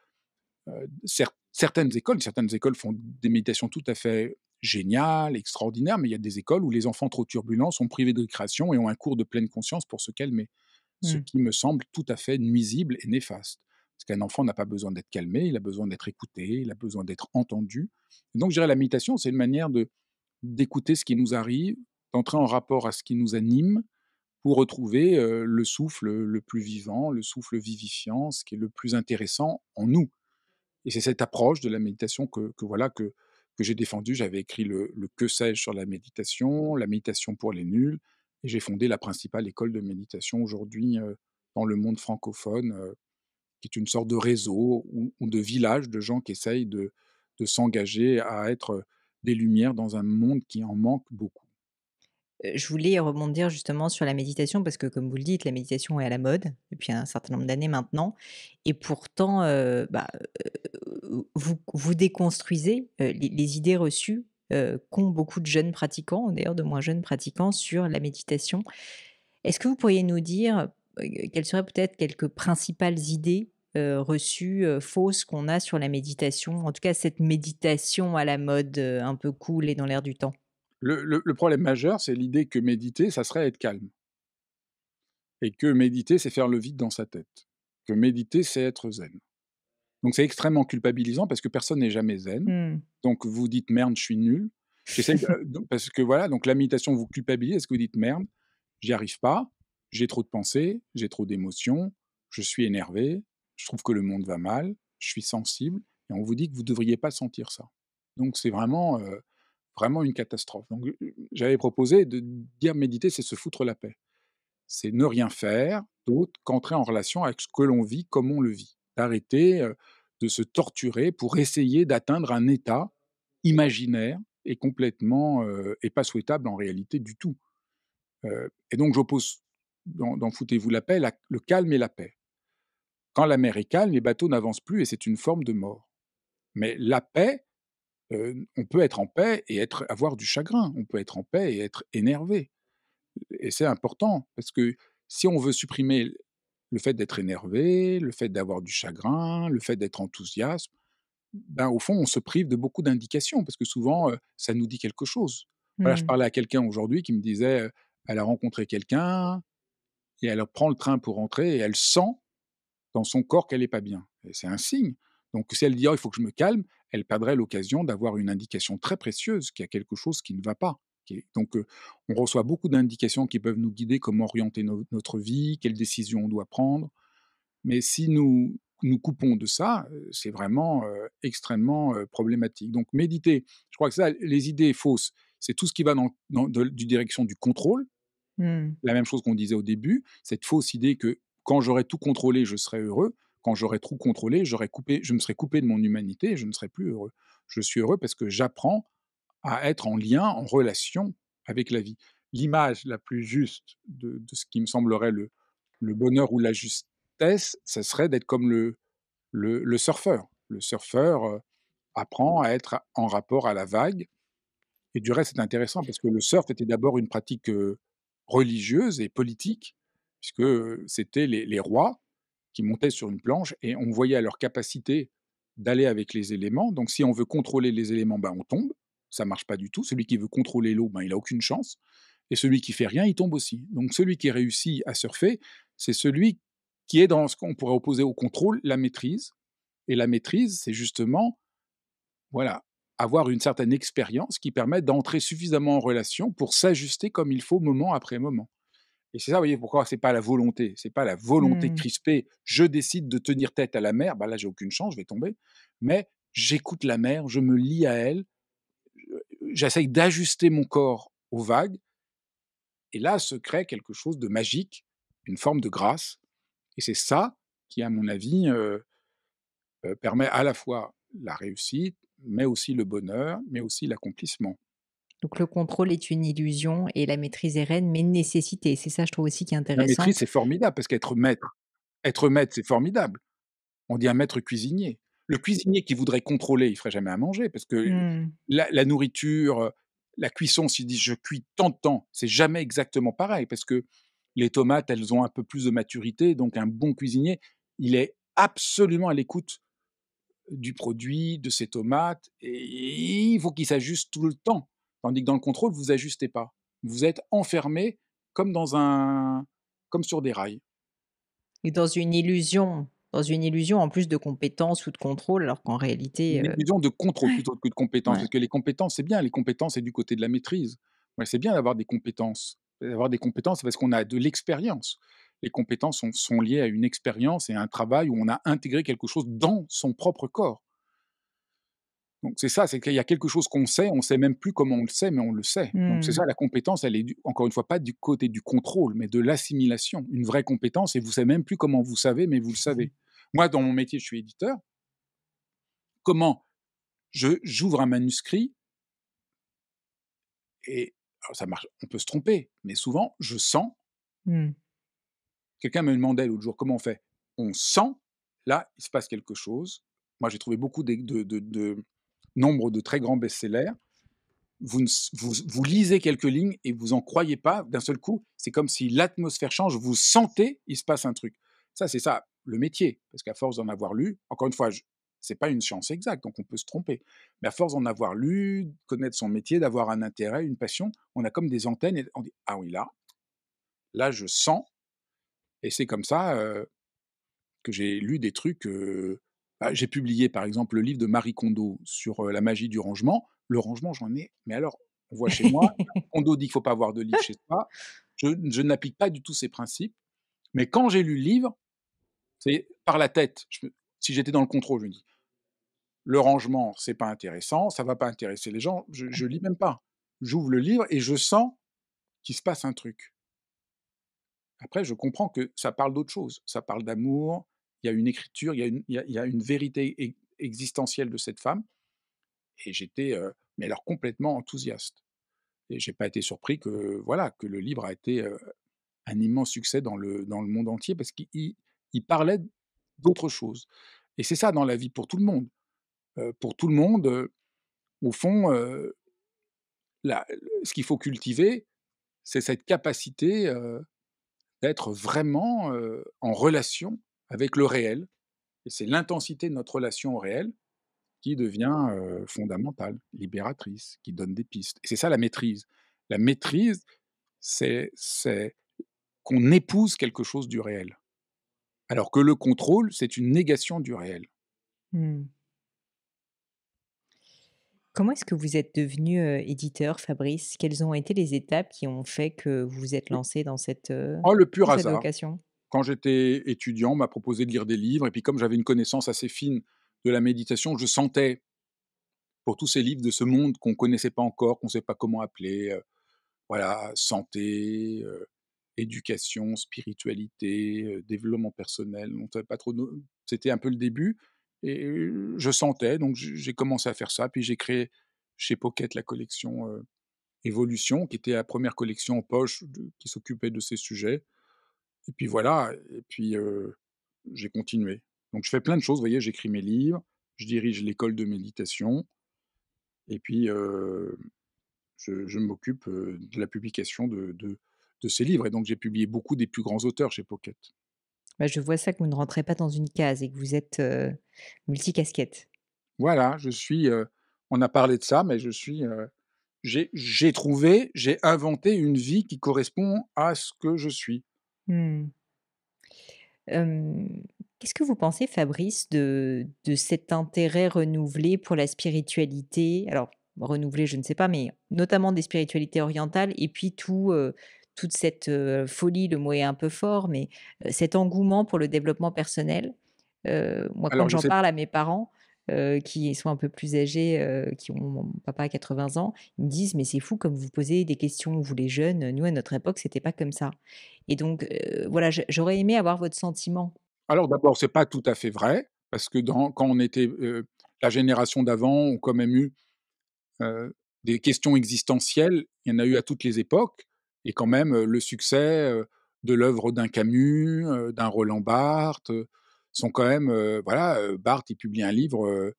certaines écoles certaines écoles font des méditations tout à fait géniales, extraordinaires, mais il y a des écoles où les enfants trop turbulents sont privés de récréation et ont un cours de pleine conscience pour se calmer, ce mmh. qui me semble tout à fait nuisible et néfaste. Parce qu'un enfant n'a pas besoin d'être calmé, il a besoin d'être écouté, il a besoin d'être entendu. donc, je dirais, la méditation, c'est une manière de d'écouter ce qui nous arrive, d'entrer en rapport à ce qui nous anime, pour retrouver euh, le souffle le plus vivant, le souffle vivifiant, ce qui est le plus intéressant en nous. Et c'est cette approche de la méditation que, voilà que, que j'ai défendue. J'avais écrit le, que sais-je sur la méditation, la méditation pour les nuls, et j'ai fondé la principale école de méditation aujourd'hui euh, dans le monde francophone, euh, qui est une sorte de réseau ou, de village de gens qui essayent de, s'engager à être des lumières dans un monde qui en manque beaucoup. Je voulais rebondir justement sur la méditation parce que, comme vous le dites, la méditation est à la mode depuis un certain nombre d'années maintenant. Et pourtant, bah, vous, vous, déconstruisez les, idées reçues qu'ont beaucoup de jeunes pratiquants, d'ailleurs de moins jeunes pratiquants, sur la méditation. Est-ce que vous pourriez nous dire quelles seraient peut-être quelques principales idées reçu reçue fausse qu'on a sur la méditation, en tout cas cette méditation à la mode un peu cool et dans l'air du temps le, problème majeur, c'est l'idée que méditer, ça serait être calme. Et que méditer, c'est faire le vide dans sa tête. Que méditer, c'est être zen. Donc c'est extrêmement culpabilisant parce que personne n'est jamais zen. Mmh. Donc vous dites merde, je suis nul. <laughs> parce que voilà, donc la méditation vous culpabilise, est-ce que vous dites merde, j'y arrive pas, j'ai trop de pensées, j'ai trop d'émotions, je suis énervé, je trouve que le monde va mal, je suis sensible, et on vous dit que vous ne devriez pas sentir ça. Donc c'est vraiment, vraiment une catastrophe. Donc j'avais proposé de dire méditer, c'est se foutre la paix. C'est ne rien faire d'autre qu'entrer en relation avec ce que l'on vit, comme on le vit. D'arrêter de se torturer pour essayer d'atteindre un état imaginaire et complètement et pas souhaitable en réalité du tout. et donc j'oppose dans, dans Foutez-vous la paix le calme et la paix. Quand la mer est calme, les bateaux n'avancent plus et c'est une forme de mort. Mais la paix, on peut être en paix et être, avoir du chagrin, on peut être en paix et être énervé. Et c'est important, parce que si on veut supprimer le fait d'être énervé, le fait d'avoir du chagrin, le fait d'être enthousiaste, ben, au fond, on se prive de beaucoup d'indications, parce que souvent, ça nous dit quelque chose. je mmh. parlais à quelqu'un aujourd'hui qui me disait, elle a rencontré quelqu'un, et elle prend le train pour rentrer, et elle sent dans son corps qu'elle n'est pas bien. C'est un signe. Donc si elle dit «Ah, il faut que je me calme, elle perdrait l'occasion d'avoir une indication très précieuse qu'il y a quelque chose qui ne va pas. Donc on reçoit beaucoup d'indications qui peuvent nous guider comment orienter notre vie, quelles décisions on doit prendre. Mais si nous nous coupons de ça, c'est vraiment extrêmement problématique. Donc méditer, je crois que ça, les idées fausses, c'est tout ce qui va dans, dans du direction du contrôle. Mmh. La même chose qu'on disait au début, cette fausse idée que quand j'aurai tout contrôlé, je serai heureux. Quand j'aurai trop contrôlé, coupé, je me serai coupé de mon humanité et je ne serai plus heureux. Je suis heureux parce que j'apprends à être en lien, en relation avec la vie. L'image la plus juste de, ce qui me semblerait le, bonheur ou la justesse, ce serait d'être comme le surfeur. Le surfeur euh, apprend à être en rapport à la vague. Et du reste, c'est intéressant parce que le surf était d'abord une pratique euh, religieuse et politique puisque c'était les, rois qui montaient sur une planche et on voyait leur capacité d'aller avec les éléments. Donc si on veut contrôler les éléments, ben, on tombe, ça marche pas du tout. Celui qui veut contrôler l'eau, ben, il n'a aucune chance. Et celui qui fait rien, il tombe aussi. Donc celui qui réussit à surfer, c'est celui qui est dans ce qu'on pourrait opposer au contrôle, la maîtrise. Et la maîtrise, c'est justement, voilà, avoir une certaine expérience qui permet d'entrer suffisamment en relation pour s'ajuster comme il faut moment après moment. Et c'est ça, vous voyez, pourquoi c'est pas la volonté, c'est pas la volonté mmh. crispée. Je décide de tenir tête à la mer, bah là j'ai aucune chance, je vais tomber. Mais j'écoute la mer, je me lie à elle, j'essaye d'ajuster mon corps aux vagues, et là se crée quelque chose de magique, une forme de grâce. Et c'est ça qui, à mon avis, euh, euh, permet à la fois la réussite, mais aussi le bonheur, mais aussi l'accomplissement. Donc le contrôle est une illusion et la maîtrise est reine, mais nécessité. C'est ça, je trouve aussi qui est intéressant. La maîtrise, c'est formidable parce qu'être maître, être maître, c'est formidable. On dit un maître cuisinier. Le cuisinier qui voudrait contrôler, il ferait jamais à manger parce que mmh. la, nourriture, euh, la cuisson, s'il dit je cuis tant de temps, c'est jamais exactement pareil parce que les tomates, elles ont un peu plus de maturité. Donc un bon cuisinier, il est absolument à l'écoute du produit, de ses tomates, et il faut qu'il s'ajuste tout le temps. Tandis que dans le contrôle, vous ajustez pas. Vous êtes enfermé comme dans un, comme sur des rails. Et dans une illusion, dans une illusion en plus de compétences ou de contrôle, alors qu'en réalité. Une euh, illusion de contrôle <laughs> plutôt que de compétences. Parce que les compétences, c'est bien, les compétences, c'est du côté de la maîtrise. Ouais, c'est bien d'avoir des compétences. D'avoir des compétences, c'est parce qu'on a de l'expérience. Les compétences sont, liées à une expérience et à un travail où on a intégré quelque chose dans son propre corps. Donc c'est ça, c'est qu'il y a quelque chose qu'on sait, on sait même plus comment on le sait, mais on le sait. Donc c'est mmh. ça, la compétence, elle est encore une fois pas du côté du contrôle, mais de l'assimilation. Une vraie compétence, et vous savez même plus comment vous savez, mais vous le savez. Mmh. Moi, dans mon métier, je suis éditeur. Comment je j'ouvre un manuscrit et ça marche, on peut se tromper, mais souvent je sens. Mmh. Quelqu'un me demandait l'autre jour comment on fait. On sent, là, il se passe quelque chose. Moi, j'ai trouvé beaucoup de nombre de très grands best-sellers. Vous, vous, lisez quelques lignes et vous en croyez pas. D'un seul coup, c'est comme si l'atmosphère change. Vous sentez, il se passe un truc. Ça, c'est ça le métier, parce qu'à force d'en avoir lu, encore une fois, ce c'est pas une science exacte, donc on peut se tromper. Mais à force d'en avoir lu, connaître son métier, d'avoir un intérêt, une passion, on a comme des antennes et on dit ah oui là, là je sens. Et c'est comme ça euh, que j'ai lu des trucs euh, bah, j'ai publié par exemple le livre de Marie Kondo sur la magie du rangement. Le rangement, j'en ai, mais alors, on voit chez moi, Kondo dit qu'il ne faut pas avoir de livre chez soi. Je, n'applique pas du tout ces principes. Mais quand j'ai lu le livre, c'est par la tête. si j'étais dans le contrôle, je me dis, le rangement, c'est pas intéressant, ça va pas intéresser les gens, je, je lis même pas. J'ouvre le livre et je sens qu'il se passe un truc. Après, je comprends que ça parle d'autre chose. Ça parle d'amour, il y a une écriture, il y a une, vérité existentielle de cette femme. Et j'étais, mais alors complètement enthousiaste. Et j'ai pas été surpris que, voilà, que le livre a été un immense succès dans le, dans le monde entier parce qu'il parlait d'autre chose. Et c'est ça dans la vie pour tout le monde. pour tout le monde, au fond, ce qu'il faut cultiver, c'est cette capacité d'être vraiment en relation avec le réel. Et c'est l'intensité de notre relation au réel qui devient fondamentale, libératrice, qui donne des pistes. Et c'est ça la maîtrise. La maîtrise, c'est qu'on épouse quelque chose du réel. Alors que le contrôle, c'est une négation du réel. Mmh. Comment est-ce que vous êtes devenu éditeur, Fabrice Quelles ont été les étapes qui ont fait que vous vous êtes lancé dans cette, oh, le pur vocation quand j'étais étudiant, on m'a proposé de lire des livres, et puis comme j'avais une connaissance assez fine de la méditation, je sentais pour tous ces livres de ce monde qu'on ne connaissait pas encore, qu'on ne sait pas comment appeler, euh, voilà, santé, euh, éducation, spiritualité, euh, développement personnel, on pas trop, c'était un peu le début, et je sentais, donc j'ai commencé à faire ça, puis j'ai créé chez Pocket la collection Évolution, qui était la première collection en poche qui s'occupait de ces sujets, et puis voilà, et puis j'ai continué. Donc je fais plein de choses, vous voyez, j'écris mes livres, je dirige l'école de méditation, et puis je, m'occupe de la publication de, ces livres. Et donc j'ai publié beaucoup des plus grands auteurs chez Pocket. Bah, je vois ça que vous ne rentrez pas dans une case et que vous êtes multicasquette. Voilà, je suis. on a parlé de ça, mais je suis. j'ai trouvé, j'ai inventé une vie qui correspond à ce que je suis. Mmh. qu'est-ce que vous pensez, Fabrice, de, cet intérêt renouvelé pour la spiritualité? Alors, renouvelé, je ne sais pas, mais notamment des spiritualités orientales et puis tout, toute cette folie, le mot est un peu fort, mais cet engouement pour le développement personnel. moi, quand j'en parle à mes parents, qui sont un peu plus âgés, qui ont mon papa à 80 ans, ils me disent mais c'est fou comme vous posez des questions, vous les jeunes, nous à notre époque c'était pas comme ça. Et donc voilà, j'aurais aimé avoir votre sentiment. Alors d'abord c'est pas tout à fait vrai parce que quand on était la génération d'avant, on a quand même eu des questions existentielles. Il y en a eu à toutes les époques et quand même le succès de l'œuvre d'un Camus, d'un Roland Barthes sont quand même, voilà, Barthes, il publie un livre,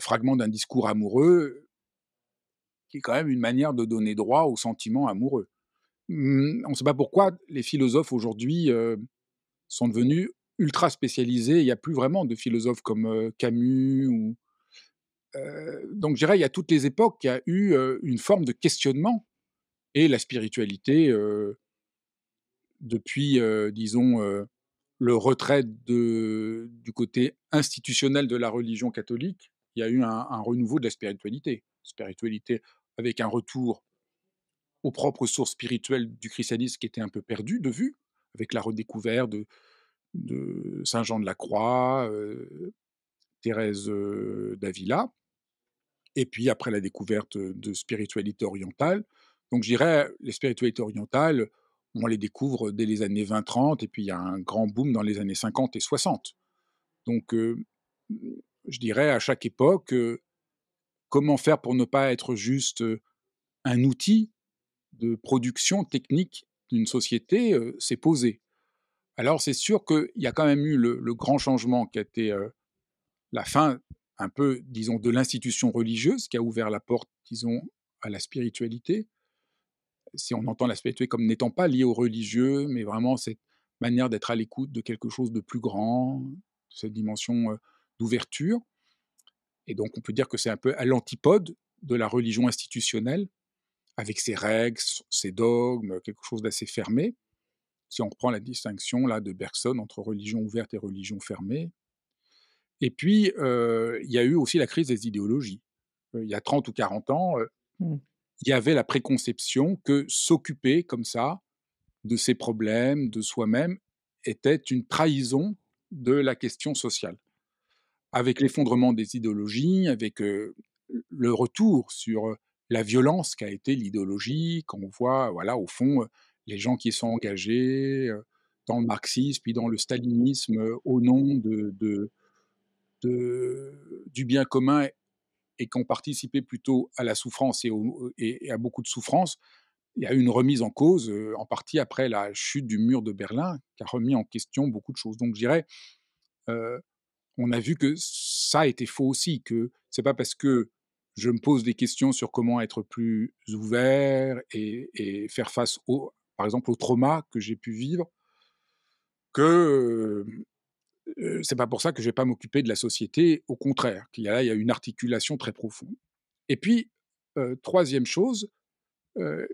Fragment d'un discours amoureux, qui est quand même une manière de donner droit aux sentiments amoureux. Mmh, on ne sait pas pourquoi les philosophes aujourd'hui sont devenus ultra spécialisés. Il n'y a plus vraiment de philosophes comme Camus ou. donc, je dirais, il y a toutes les époques, qui a eu une forme de questionnement et la spiritualité depuis, disons, le retrait du côté institutionnel de la religion catholique, il y a eu un, renouveau de la spiritualité. Spiritualité avec un retour aux propres sources spirituelles du christianisme qui était un peu perdu de vue, avec la redécouverte de, Saint Jean de la Croix, euh, Thérèse euh, d'Avila, et puis après la découverte de spiritualité orientale. Donc je dirais, les spiritualités orientales, on les découvre dès les années 20-30, et puis il y a un grand boom dans les années 50 et 60. Donc, je dirais à chaque époque, comment faire pour ne pas être juste un outil de production technique d'une société, c'est posé. Alors, c'est sûr qu'il y a quand même eu le grand changement qui a été la fin, un peu, disons, de l'institution religieuse qui a ouvert la porte, disons, à la spiritualité si on entend la spiritualité comme n'étant pas lié au religieux, mais vraiment cette manière d'être à l'écoute de quelque chose de plus grand, cette dimension d'ouverture. Et donc on peut dire que c'est un peu à l'antipode de la religion institutionnelle, avec ses règles, ses dogmes, quelque chose d'assez fermé. Si on reprend la distinction là de Bergson entre religion ouverte et religion fermée. Et puis, il y a eu aussi la crise des idéologies. Il y a 30 ou 40 ans, mmh il y avait la préconception que s'occuper comme ça de ses problèmes, de soi-même, était une trahison de la question sociale. Avec l'effondrement des idéologies, avec le retour sur la violence qu'a été l'idéologie, quand on voit, voilà, au fond, les gens qui sont engagés dans le marxisme, puis dans le stalinisme, au nom du bien commun et qui ont participé plutôt à la souffrance et, et, à beaucoup de souffrances, il y a eu une remise en cause, euh, en partie après la chute du mur de Berlin, qui a remis en question beaucoup de choses. Donc, je dirais, euh, on a vu que ça était faux aussi, que c'est pas parce que je me pose des questions sur comment être plus ouvert et, faire face, au, par exemple, au trauma que j'ai pu vivre, que euh, c'est pas pour ça que je vais pas m'occuper de la société, au contraire, qu'il y a là, il y a une articulation très profonde. Et puis, troisième chose,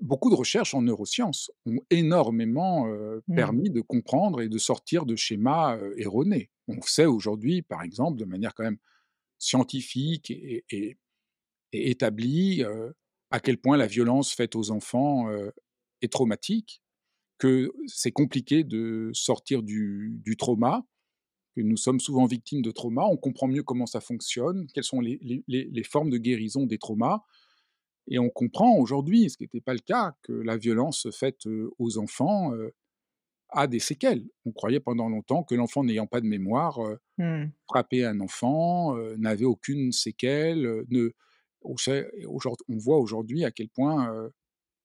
beaucoup de recherches en neurosciences ont énormément mmh. permis de comprendre et de sortir de schémas erronés. On sait aujourd'hui, par exemple, de manière quand même scientifique et, établie, à quel point la violence faite aux enfants est traumatique, que c'est compliqué de sortir du trauma, nous sommes souvent victimes de traumas, on comprend mieux comment ça fonctionne, quelles sont les, formes de guérison des traumas. Et on comprend aujourd'hui, ce qui n'était pas le cas, que la violence faite aux enfants a des séquelles. On croyait pendant longtemps que l'enfant n'ayant pas de mémoire, mmh. frappait un enfant n'avait aucune séquelle. ne... on, voit aujourd'hui à quel point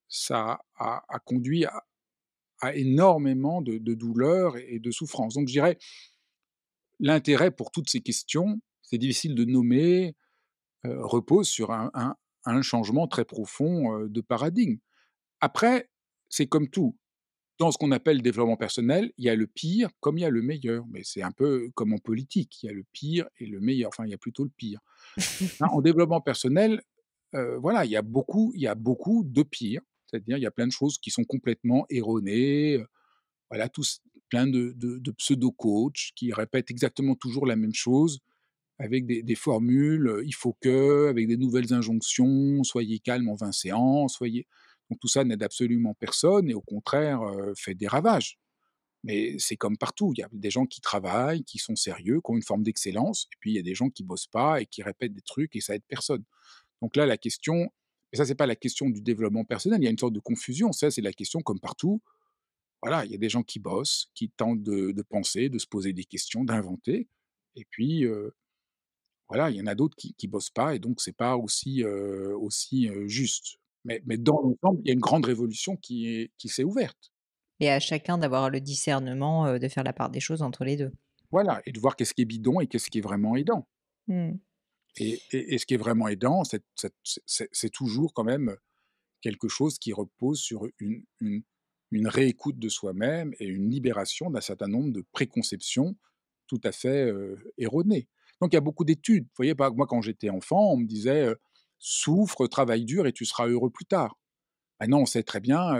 ça a, conduit à, énormément de, de douleurs et de souffrances. Donc je dirais, l'intérêt pour toutes ces questions, c'est difficile de nommer, euh, repose sur un, changement très profond euh, de paradigme. Après, c'est comme tout. Dans ce qu'on appelle développement personnel, il y a le pire comme il y a le meilleur. Mais c'est un peu comme en politique, il y a le pire et le meilleur. Enfin, il y a plutôt le pire. Hein, en <laughs> développement personnel, euh, voilà, il y a beaucoup, il y a beaucoup de pire. C'est-à-dire, il y a plein de choses qui sont complètement erronées. Voilà, tout, plein de, pseudo-coachs qui répètent exactement toujours la même chose avec des, formules, il faut que, avec des nouvelles injonctions, soyez calme en 20 séances, soyez... Donc tout ça n'aide absolument personne et au contraire fait des ravages. Mais c'est comme partout, il y a des gens qui travaillent, qui sont sérieux, qui ont une forme d'excellence, et puis il y a des gens qui bossent pas et qui répètent des trucs et ça aide personne. Donc là, la question, et ça c'est pas la question du développement personnel, il y a une sorte de confusion, ça c'est la question comme partout, voilà, il y a des gens qui bossent, qui tentent de, penser, de se poser des questions, d'inventer. Et puis, voilà, il y en a d'autres qui ne bossent pas et donc c'est pas aussi, aussi juste. Mais, mais dans l'ensemble, il y a une grande révolution qui est, qui s'est ouverte. Et à chacun d'avoir le discernement de faire la part des choses entre les deux. Voilà, et de voir qu'est-ce qui est bidon et qu'est-ce qui est vraiment aidant. Mmh. Et, et, ce qui est vraiment aidant, c'est toujours quand même quelque chose qui repose sur une, une, une réécoute de soi-même et une libération d'un certain nombre de préconceptions tout à fait erronées. Donc il y a beaucoup d'études. Vous voyez, moi quand j'étais enfant, on me disait souffre, travaille dur et tu seras heureux plus tard. Maintenant, ah on sait très bien,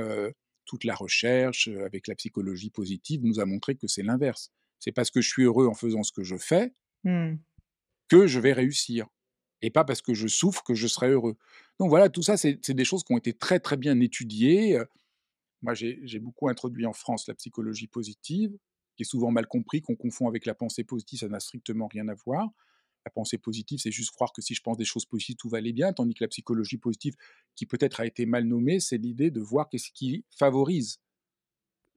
toute la recherche avec la psychologie positive nous a montré que c'est l'inverse. C'est parce que je suis heureux en faisant ce que je fais mmh. que je vais réussir. Et pas parce que je souffre que je serai heureux. Donc voilà, tout ça, c'est des choses qui ont été très très bien étudiées moi, j'ai beaucoup introduit en France la psychologie positive, qui est souvent mal compris, qu'on confond avec la pensée positive, ça n'a strictement rien à voir. La pensée positive, c'est juste croire que si je pense des choses positives, tout va aller bien, tandis que la psychologie positive, qui peut-être a été mal nommée, c'est l'idée de voir qu'est-ce qui favorise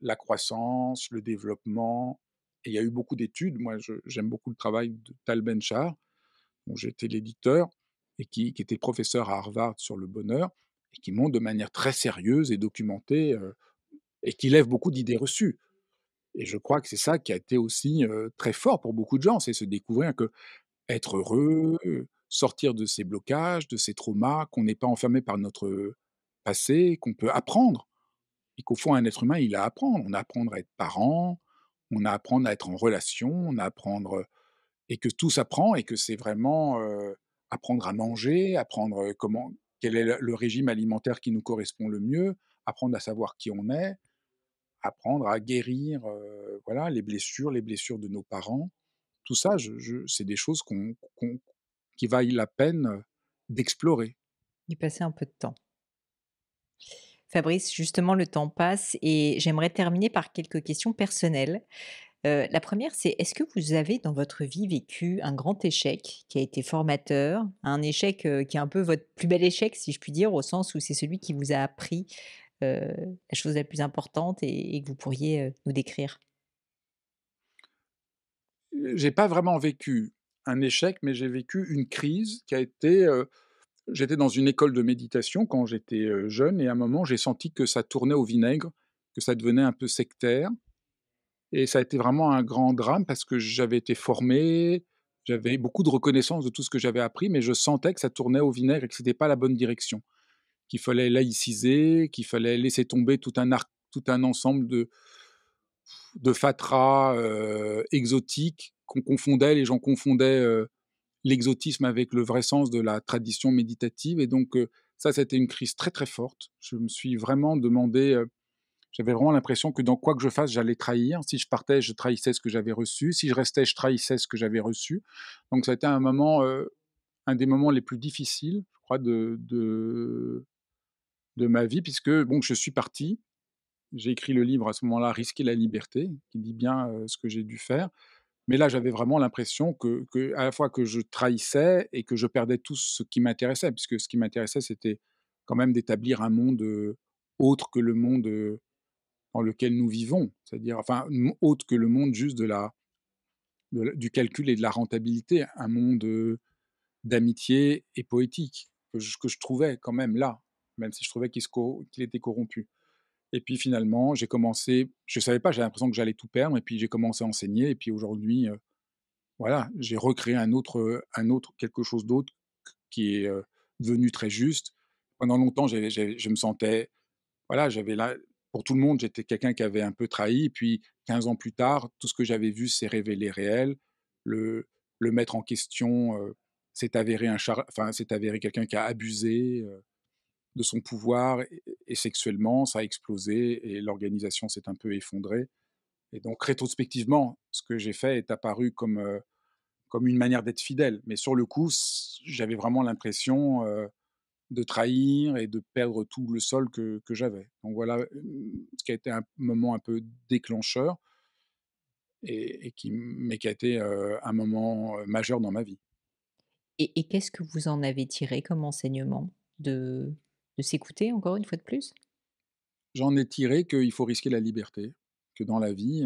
la croissance, le développement. Et il y a eu beaucoup d'études. Moi, j'aime beaucoup le travail de Tal ben dont j'étais l'éditeur, et qui était professeur à Harvard sur le bonheur, qui montrent de manière très sérieuse et documentée et qui lèvent beaucoup d'idées reçues. Et je crois que c'est ça qui a été aussi très fort pour beaucoup de gens, c'est se découvrir que être heureux, sortir de ces blocages, de ces traumas, qu'on n'est pas enfermé par notre passé, qu'on peut apprendre, et qu'au fond un être humain, il a à apprendre. On apprend à être parent, on a à apprendre à être en relation, on a apprendre et que tout s'apprend et que c'est vraiment apprendre à manger, apprendre comment quel est le, régime alimentaire qui nous correspond le mieux, apprendre à savoir qui on est, apprendre à guérir euh, voilà les blessures, les blessures de nos parents. Tout ça, c'est des choses qu'on, qui vaillent la peine d'explorer. Y passer un peu de temps. Fabrice, justement, le temps passe et j'aimerais terminer par quelques questions personnelles. Euh, la première, c'est est-ce que vous avez dans votre vie vécu un grand échec qui a été formateur, un échec euh, qui est un peu votre plus bel échec, si je puis dire, au sens où c'est celui qui vous a appris euh, la chose la plus importante et, et que vous pourriez nous décrire J'ai pas vraiment vécu un échec, mais j'ai vécu une crise qui a été j'étais dans une école de méditation quand j'étais jeune et à un moment j'ai senti que ça tournait au vinaigre, que ça devenait un peu sectaire et ça a été vraiment un grand drame parce que j'avais été formé, j'avais beaucoup de reconnaissance de tout ce que j'avais appris, mais je sentais que ça tournait au vinaigre et que ce n'était pas la bonne direction. Qu'il fallait laïciser, qu'il fallait laisser tomber tout un, arc, tout un ensemble de, de fatras euh, exotiques qu'on confondait, les gens confondaient euh, l'exotisme avec le vrai sens de la tradition méditative. Et donc, euh, ça, c'était une crise très, très forte. Je me suis vraiment demandé j'avais vraiment l'impression que dans quoi que je fasse, j'allais trahir. Si je partais, je trahissais ce que j'avais reçu. Si je restais, je trahissais ce que j'avais reçu. Donc ça a été un moment, un des moments les plus difficiles, je crois, de, de, ma vie, puisque bon, je suis parti. J'ai écrit le livre à ce moment-là, Risquer la liberté, qui dit bien ce que j'ai dû faire. Mais là, j'avais vraiment l'impression que, que, à la fois que je trahissais et que je perdais tout ce qui m'intéressait, puisque ce qui m'intéressait, c'était quand même d'établir un monde autre que le monde dans lequel nous vivons, c'est-à-dire, enfin, autre que le monde juste de la, du calcul et de la rentabilité, un monde euh, d'amitié et poétique que je, que je, trouvais quand même là, même si je trouvais qu'il était corrompu. Et puis finalement, j'ai commencé, je ne savais pas, j'avais l'impression que j'allais tout perdre, et puis j'ai commencé à enseigner, et puis aujourd'hui, euh, voilà, j'ai recréé un autre, euh, un autre, quelque chose d'autre qui est venu devenu très juste. Pendant longtemps, j'avais je me sentais, voilà, j'avais là pour tout le monde, j'étais quelqu'un qui avait un peu trahi. puis, 15 ans plus tard, tout ce que j'avais vu s'est révélé réel. Le, le mettre en question s'est avéré, enfin, avéré quelqu'un qui a abusé de son pouvoir et, sexuellement, ça a explosé et l'organisation s'est un peu effondrée. Et donc, rétrospectivement, ce que j'ai fait est apparu comme, comme une manière d'être fidèle. Mais sur le coup, j'avais vraiment l'impression de trahir et de perdre tout le sol que, j'avais. Donc voilà mmh, ce qui a été un moment un peu déclencheur, et, qui, mais qui a été un moment majeur dans ma vie. Et, qu'est-ce que vous en avez tiré comme enseignement de, s'écouter encore une fois de plus J'en ai tiré qu'il faut risquer la liberté, que dans la vie,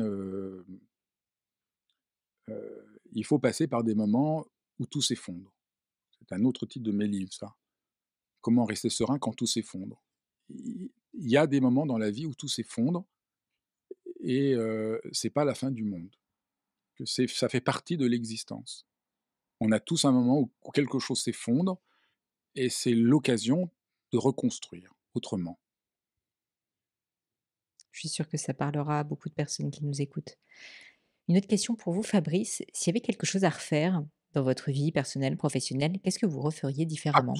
il faut passer par des moments où tout s'effondre. C'est un autre type de mes livres, ça. Comment rester serein quand tout s'effondre Il y a des moments dans la vie où tout s'effondre et ce c'est pas la fin du monde. Que ça fait partie de l'existence. On a tous un moment où, quelque chose s'effondre et c'est l'occasion de reconstruire autrement. Je suis sûr que ça parlera à beaucoup de personnes qui nous écoutent. Une autre question pour vous, Fabrice. S'il y avait quelque chose à refaire dans votre vie personnelle, professionnelle, qu'est-ce que vous referiez différemment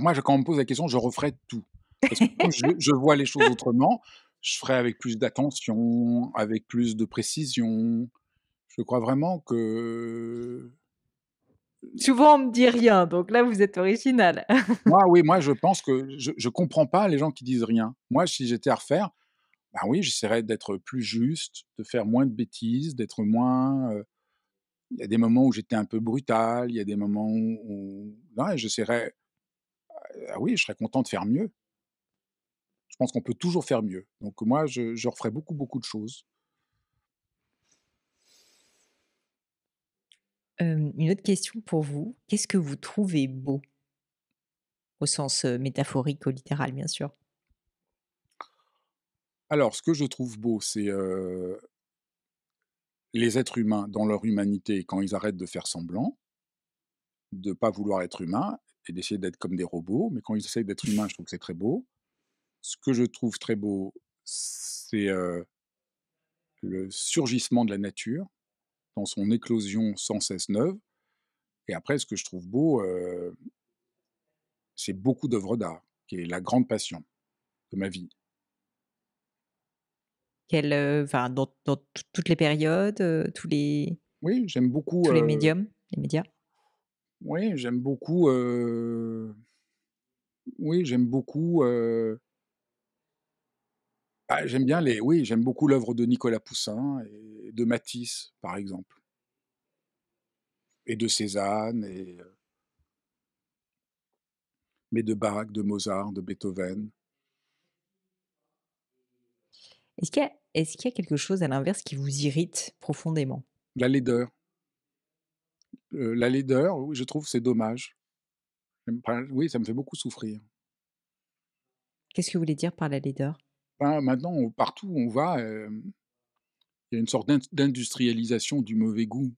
moi, quand on me pose la question, je referais tout. Parce que je, je, vois les choses autrement, je ferai avec plus d'attention, avec plus de précision. Je crois vraiment que. Euh, Souvent, on me dit rien, donc là, vous êtes original. <laughs> moi, oui, moi, je pense que je ne comprends pas les gens qui disent rien. Moi, si j'étais à refaire, ben oui, j'essaierais d'être plus juste, de faire moins de bêtises, d'être moins. Euh, il y a des moments où j'étais un peu brutal, il y a des moments où. Non, j'essaierais ah oui, je serais content de faire mieux. Je pense qu'on peut toujours faire mieux. Donc moi, je, je beaucoup, beaucoup de choses. une autre question pour vous. Qu'est-ce que vous trouvez beau Au sens métaphorique ou littéral, bien sûr. Alors, ce que je trouve beau, c'est les êtres humains dans leur humanité quand ils arrêtent de faire semblant, de ne pas vouloir être humain, et d'essayer d'être comme des robots. Mais quand ils essayent d'être humains, je <laughs> trouve que c'est très beau. Ce que je trouve très beau, c'est le surgissement de la nature dans son éclosion sans cesse neuve. Et après, ce que je trouve beau, c'est beaucoup d'œuvres d'art, qui est la grande passion de ma vie. Quelle, dans, toutes les périodes, tous les. Oui, j'aime beaucoup. Tous les médiums, les médias. Oui, j'aime beaucoup, oui, j'aime ah, beaucoup, j'aime bien les oui, j'aime beaucoup l'œuvre de Nicolas Poussin et de Matisse, par exemple. Et de Cézanne et mais de Bach, de Mozart, de Beethoven. Est-ce qu'il est-ce qu'il y a quelque chose à l'inverse qui vous irrite profondément? La laideur la laideur, je trouve c'est dommage. Oui, ça me fait beaucoup souffrir. Qu'est-ce que vous voulez dire par la laideur ben, Maintenant, partout où on va, il y a une sorte d'industrialisation du mauvais goût.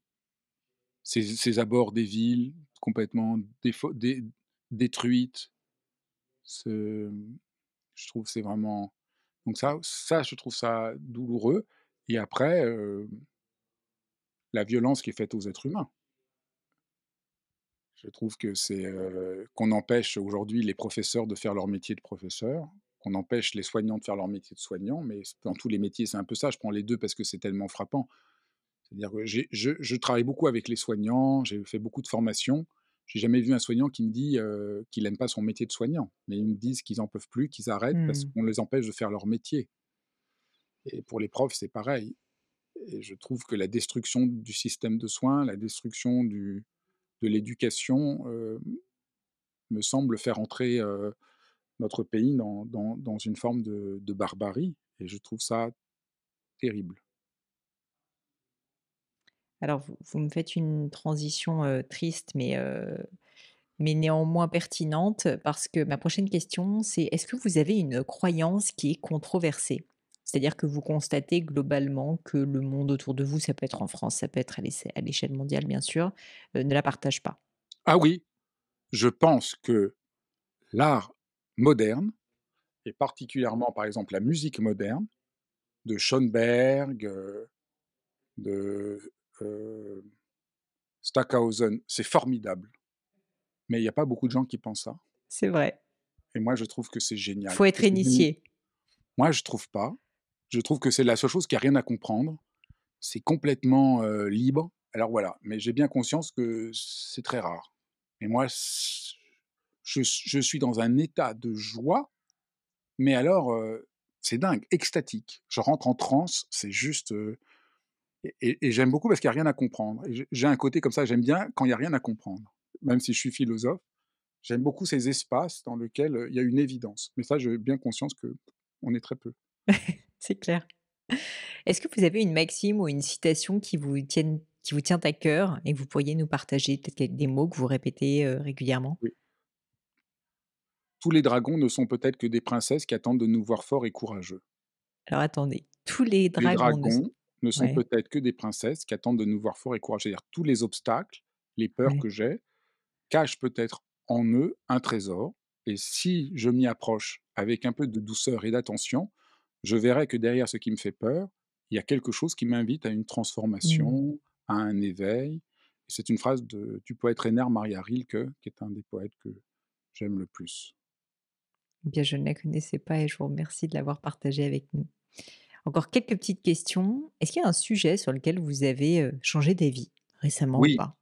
Ces, abords des villes complètement détruites. je trouve c'est vraiment. Donc, ça, ça, je trouve ça douloureux. Et après, la violence qui est faite aux êtres humains. Je trouve que c'est qu'on empêche aujourd'hui les professeurs de faire leur métier de professeur, qu'on empêche les soignants de faire leur métier de soignant, mais dans tous les métiers, c'est un peu ça. Je prends les deux parce que c'est tellement frappant. C'est-à-dire que je, travaille beaucoup avec les soignants, j'ai fait beaucoup de formations. J'ai jamais vu un soignant qui me dit qu'il n'aime pas son métier de soignant, mais ils me disent qu'ils n'en peuvent plus, qu'ils arrêtent parce mmh. qu'on les empêche de faire leur métier. Et pour les profs, c'est pareil. Et je trouve que la destruction du système de soins, la destruction du, de l'éducation me semble faire entrer notre pays dans, une forme de, barbarie, et je trouve ça terrible. Alors, vous, me faites une transition triste, mais, mais néanmoins pertinente, parce que ma prochaine question, c'est est-ce que vous avez une croyance qui est controversée c'est-à-dire que vous constatez globalement que le monde autour de vous, ça peut être en France, ça peut être à l'échelle mondiale, bien sûr, euh, ne la partage pas. Ah oui, je pense que l'art moderne, et particulièrement par exemple la musique moderne, de Schoenberg, euh, de euh, c'est formidable. Mais il n'y a pas beaucoup de gens qui pensent ça. C'est vrai. Et moi, je trouve que c'est génial. Il faut être initié. Moi, je trouve pas. Je trouve que c'est la seule chose qui a rien à comprendre. C'est complètement libre. Alors voilà, mais j'ai bien conscience que c'est très rare. Et moi, je, suis dans un état de joie, mais alors, c'est dingue, extatique. Je rentre en transe, c'est juste... et, j'aime beaucoup parce qu'il n'y a rien à comprendre. J'ai un côté comme ça, j'aime bien quand il n'y a rien à comprendre, même si je suis philosophe. J'aime beaucoup ces espaces dans lesquels il y a une évidence. Mais ça, j'ai bien conscience que on est très peu. <laughs> c'est clair. Est-ce que vous avez une maxime ou une citation qui vous, qui vous tient à cœur et vous pourriez nous partager Peut-être des mots que vous répétez euh, régulièrement Tous les dragons ne sont peut-être que des princesses qui attendent de nous voir forts et courageux. Alors attendez, tous les dragons, ne sont, peut-être que des princesses qui attendent de nous voir forts et courageux. C'est-à-dire tous les obstacles, les peurs que j'ai, cachent peut-être en eux un trésor. Et si je m'y approche avec un peu de douceur et d'attention, je verrai que derrière ce qui me fait peur, il y a quelque chose qui m'invite à une mmh. transformation, à un éveil. C'est une phrase de, du poète Renard Maria Rilke, qui est un des poètes que j'aime le plus. Eh bien, je ne la connaissais pas et je vous remercie de l'avoir partagée avec nous. Encore quelques petites questions. Est-ce qu'il y a un sujet sur lequel vous avez changé d'avis récemment ou pas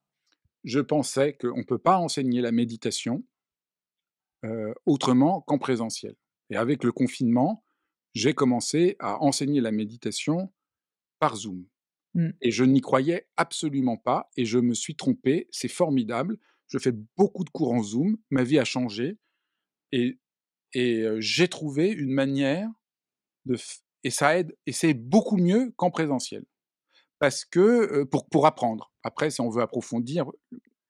Je pensais qu'on ne peut pas enseigner la méditation autrement qu'en présentiel. Et avec le confinement, j'ai commencé à enseigner la méditation par Zoom. Mmh. Et je n'y croyais absolument pas et je me suis trompé. C'est formidable. Je fais beaucoup de cours en Zoom. Ma vie a changé. Et, et j'ai trouvé une manière de. Et ça aide. Et c'est beaucoup mieux qu'en présentiel. Parce que. pour, pour apprendre. Après, si on veut approfondir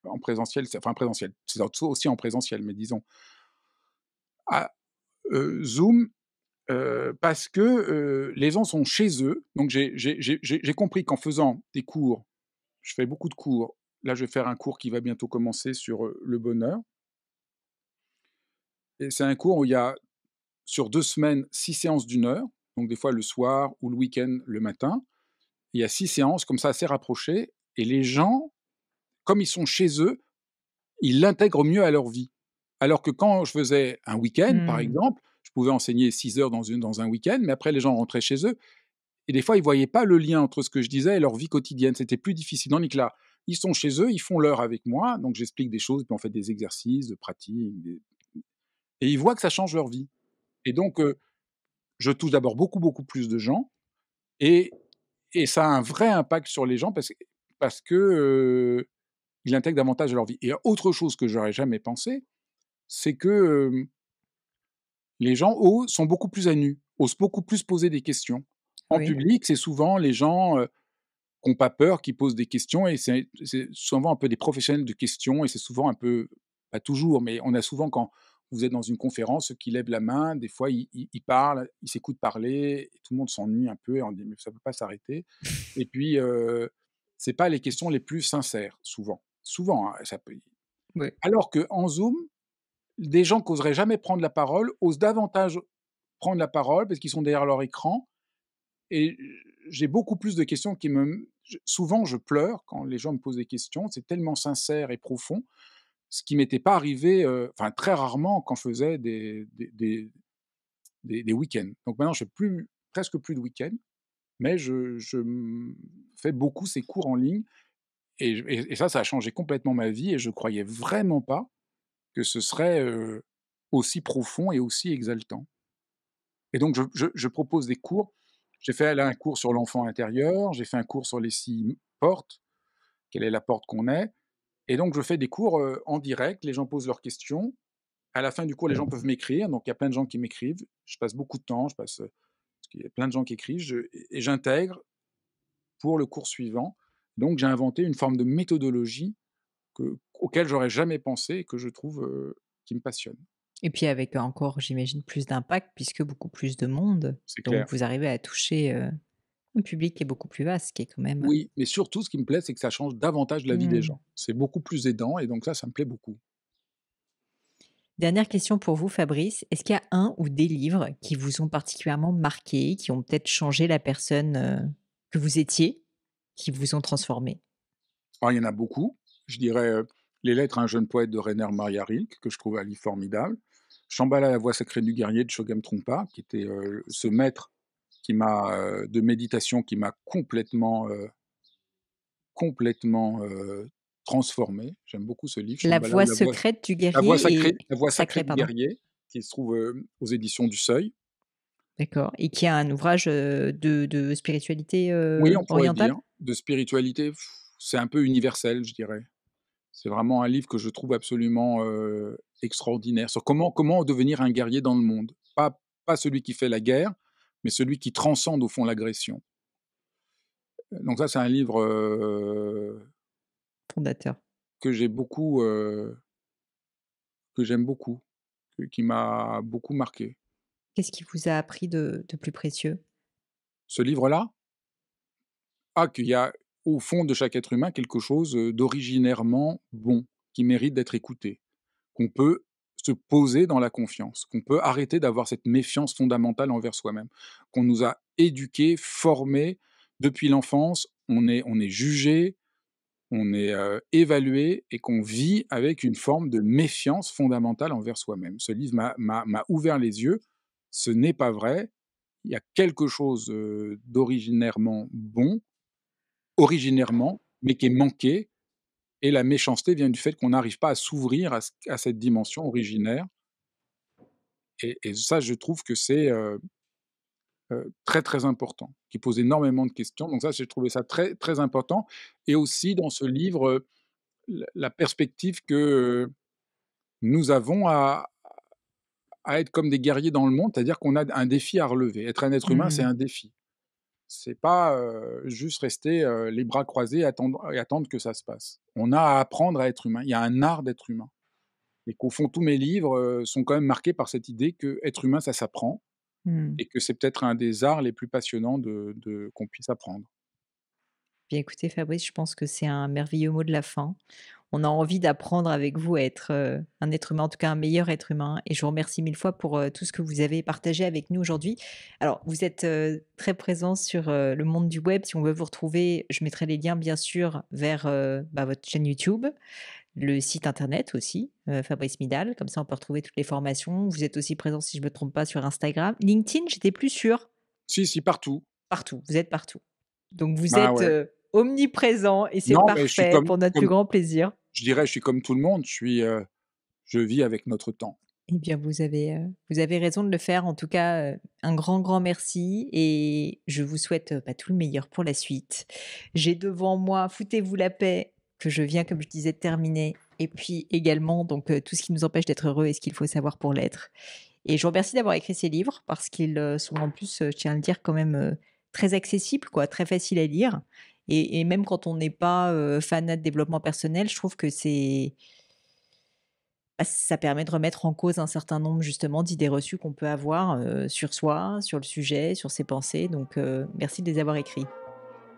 en présentiel, enfin présentiel, c'est aussi en présentiel, mais disons. À, ah, Zoom parce que les gens sont chez eux. Donc j'ai compris qu'en faisant des cours, je fais beaucoup de cours. Là, je vais faire un cours qui va bientôt commencer sur le bonheur. Et c'est un cours où il y a sur deux semaines six séances d'une heure, donc des fois le soir ou le week-end le matin. Il y a six séances comme ça assez rapprochées. Et les gens, comme ils sont chez eux, ils l'intègrent mieux à leur vie. Alors que quand je faisais un week-end, par mmh. exemple, pouvais enseigner 6 heures dans, une, dans un week-end, mais après les gens rentraient chez eux. Et des fois, ils ne voyaient pas le lien entre ce que je disais et leur vie quotidienne. C'était plus difficile. Tandis que là, ils sont chez eux, ils font l'heure avec moi, donc j'explique des choses, puis on fait des exercices, de pratiques. Et ils voient que ça change leur vie. Et donc, euh, je touche d'abord beaucoup, beaucoup plus de gens. Et, et, ça a un vrai impact sur les gens parce, parce que euh, ils intègrent davantage leur vie. Et autre chose que j'aurais jamais pensé, c'est que euh, les gens sont beaucoup plus à nu, osent beaucoup plus poser des questions. En public, c'est souvent les gens qui n'ont pas peur, qui posent des questions, et c'est souvent un peu des professionnels de questions, et c'est souvent un peu, pas toujours, mais on a souvent quand vous êtes dans une conférence, ceux qui lèvent la main, des fois ils, il parlent, ils s'écoutent parler, et tout le monde s'ennuie un peu, et on dit mais ça ne peut pas s'arrêter. <laughs> et puis, euh, c'est pas les questions les plus sincères, souvent. Souvent, hein, ça peut. Alors que en Zoom, des gens qui n'oseraient jamais prendre la parole osent davantage prendre la parole parce qu'ils sont derrière leur écran. Et j'ai beaucoup plus de questions qui me. Souvent, je pleure quand les gens me posent des questions. C'est tellement sincère et profond. Ce qui m'était pas arrivé, enfin, très rarement quand je faisais des, des, des, week-ends. Donc maintenant, je fais plus, presque plus de week-ends. Mais je, fais beaucoup ces cours en ligne. Et, et ça, ça a changé complètement ma vie. Et je croyais vraiment pas que ce serait aussi profond et aussi exaltant. Et donc, je, propose des cours. J'ai fait un cours sur l'enfant intérieur, j'ai fait un cours sur les six portes, quelle est la porte qu'on est. Et donc, je fais des cours en direct, les gens posent leurs questions. À la fin du cours, les mmh gens peuvent m'écrire. Donc, il y a plein de gens qui m'écrivent. Je passe beaucoup de temps, je passe, parce qu'il y a plein de gens qui écrivent, et j'intègre pour le cours suivant. Donc, j'ai inventé une forme de méthodologie que, auquel j'aurais jamais pensé et que je trouve qui me passionne. Et puis avec encore, j'imagine, plus d'impact puisque beaucoup plus de monde. Donc vous arrivez à toucher un public qui est beaucoup plus vaste, qui est quand même. Oui, mais surtout ce qui me plaît, c'est que ça change davantage la vie des mmh. gens. C'est beaucoup plus aidant et donc ça, ça me plaît beaucoup. Dernière question pour vous, Fabrice. Est-ce qu'il y a un ou des livres qui vous ont particulièrement marqué, qui ont peut-être changé la personne que vous étiez, qui vous ont transformé ah, Il y en a beaucoup je dirais, les lettres à un jeune poète de Rainer Maria Rilke, que je trouve Ali formidable. Chambala, la voix sacrée du guerrier de Shogam Trompa, qui était ce maître qui m'a de méditation qui m'a complètement, complètement transformé. J'aime beaucoup ce livre. la voix secrète du guerrier. La voix sacrée, du guerrier, qui se trouve aux éditions du Seuil. D'accord. Et qui a un ouvrage de, de spiritualité oui, orientale. de spiritualité, c'est un peu universel, je dirais. C'est vraiment un livre que je trouve absolument extraordinaire sur comment, devenir un guerrier dans le monde. Pas, celui qui fait la guerre, mais celui qui transcende au fond l'agression. Donc ça, c'est un livre fondateur que j'ai beaucoup, que j'aime beaucoup, qui m'a beaucoup marqué. Qu'est-ce qui vous a appris de, de plus précieux Ce livre-là, ah, qu'il y a au fond de chaque être humain quelque chose d'originairement bon, qui mérite d'être écouté, qu'on peut se poser dans la confiance, qu'on peut arrêter d'avoir cette méfiance fondamentale envers soi-même, qu'on nous a éduqués, formés depuis l'enfance, on est, on est jugé, on est évalué et qu'on vit avec une forme de méfiance fondamentale envers soi-même. Ce livre m'a ouvert les yeux, ce n'est pas vrai, il y a quelque chose d'originairement bon originairement, mais qui est manqué, Et la méchanceté vient du fait qu'on n'arrive pas à s'ouvrir à, cette dimension originaire. Et, ça, je trouve que c'est euh, euh, très très important, qui pose énormément de questions. Donc ça, j'ai trouvé ça très très important. Et aussi dans ce livre, euh, la perspective que nous avons à, à être comme des guerriers dans le monde, c'est-à-dire qu'on a un défi à relever. Être un être humain, c'est mmh. un défi. C'est pas juste rester les bras croisés et attendre, et attendre, que ça se passe. On a à apprendre à être humain. Il y a un art d'être humain. Et qu'au fond, tous mes livres sont quand même marqués par cette idée que être humain, ça s'apprend. Mmh. Et que c'est peut-être un des arts les plus passionnants de, qu'on puisse apprendre. Bien écoutez, Fabrice, je pense que c'est un merveilleux mot de la fin on a envie d'apprendre avec vous à être euh, un être humain, en tout cas un meilleur être humain. Et je vous remercie mille fois pour euh, tout ce que vous avez partagé avec nous aujourd'hui. Alors, vous êtes euh, très présent sur le monde du web. Si on veut vous retrouver, je mettrai les liens, bien sûr, vers bah, votre chaîne YouTube, le site internet aussi, Fabrice Midal. Comme ça, on peut retrouver toutes les formations. Vous êtes aussi présent, si je ne me trompe pas, sur Instagram. LinkedIn, j'étais plus sûre. Si, si, partout. Partout, vous êtes partout. Donc, vous ah êtes omniprésent et c'est parfait pour notre plus grand plaisir. Je dirais, je suis comme tout le monde, je, suis, euh, je vis avec notre temps. Eh bien, vous avez, euh, vous avez raison de le faire. En tout cas, euh, un grand, grand merci et je vous souhaite pas bah, tout le meilleur pour la suite. J'ai devant moi Foutez-vous la paix que je viens, comme je disais, de terminer. Et puis également, donc, tout ce qui nous empêche d'être heureux et ce qu'il faut savoir pour l'être. Et je vous remercie d'avoir écrit ces livres parce qu'ils sont en plus, je tiens à le dire, quand même très accessibles, quoi, très faciles à lire et, même quand on n'est pas fanat de développement personnel, je trouve que c'est bah, ça permet de remettre en cause un certain nombre justement d'idées reçues qu'on peut avoir sur soi, sur le sujet, sur ses pensées. Donc merci de les avoir écrites.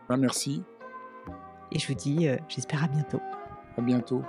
Ah, merci. Et je vous dis, j'espère à bientôt. À bientôt.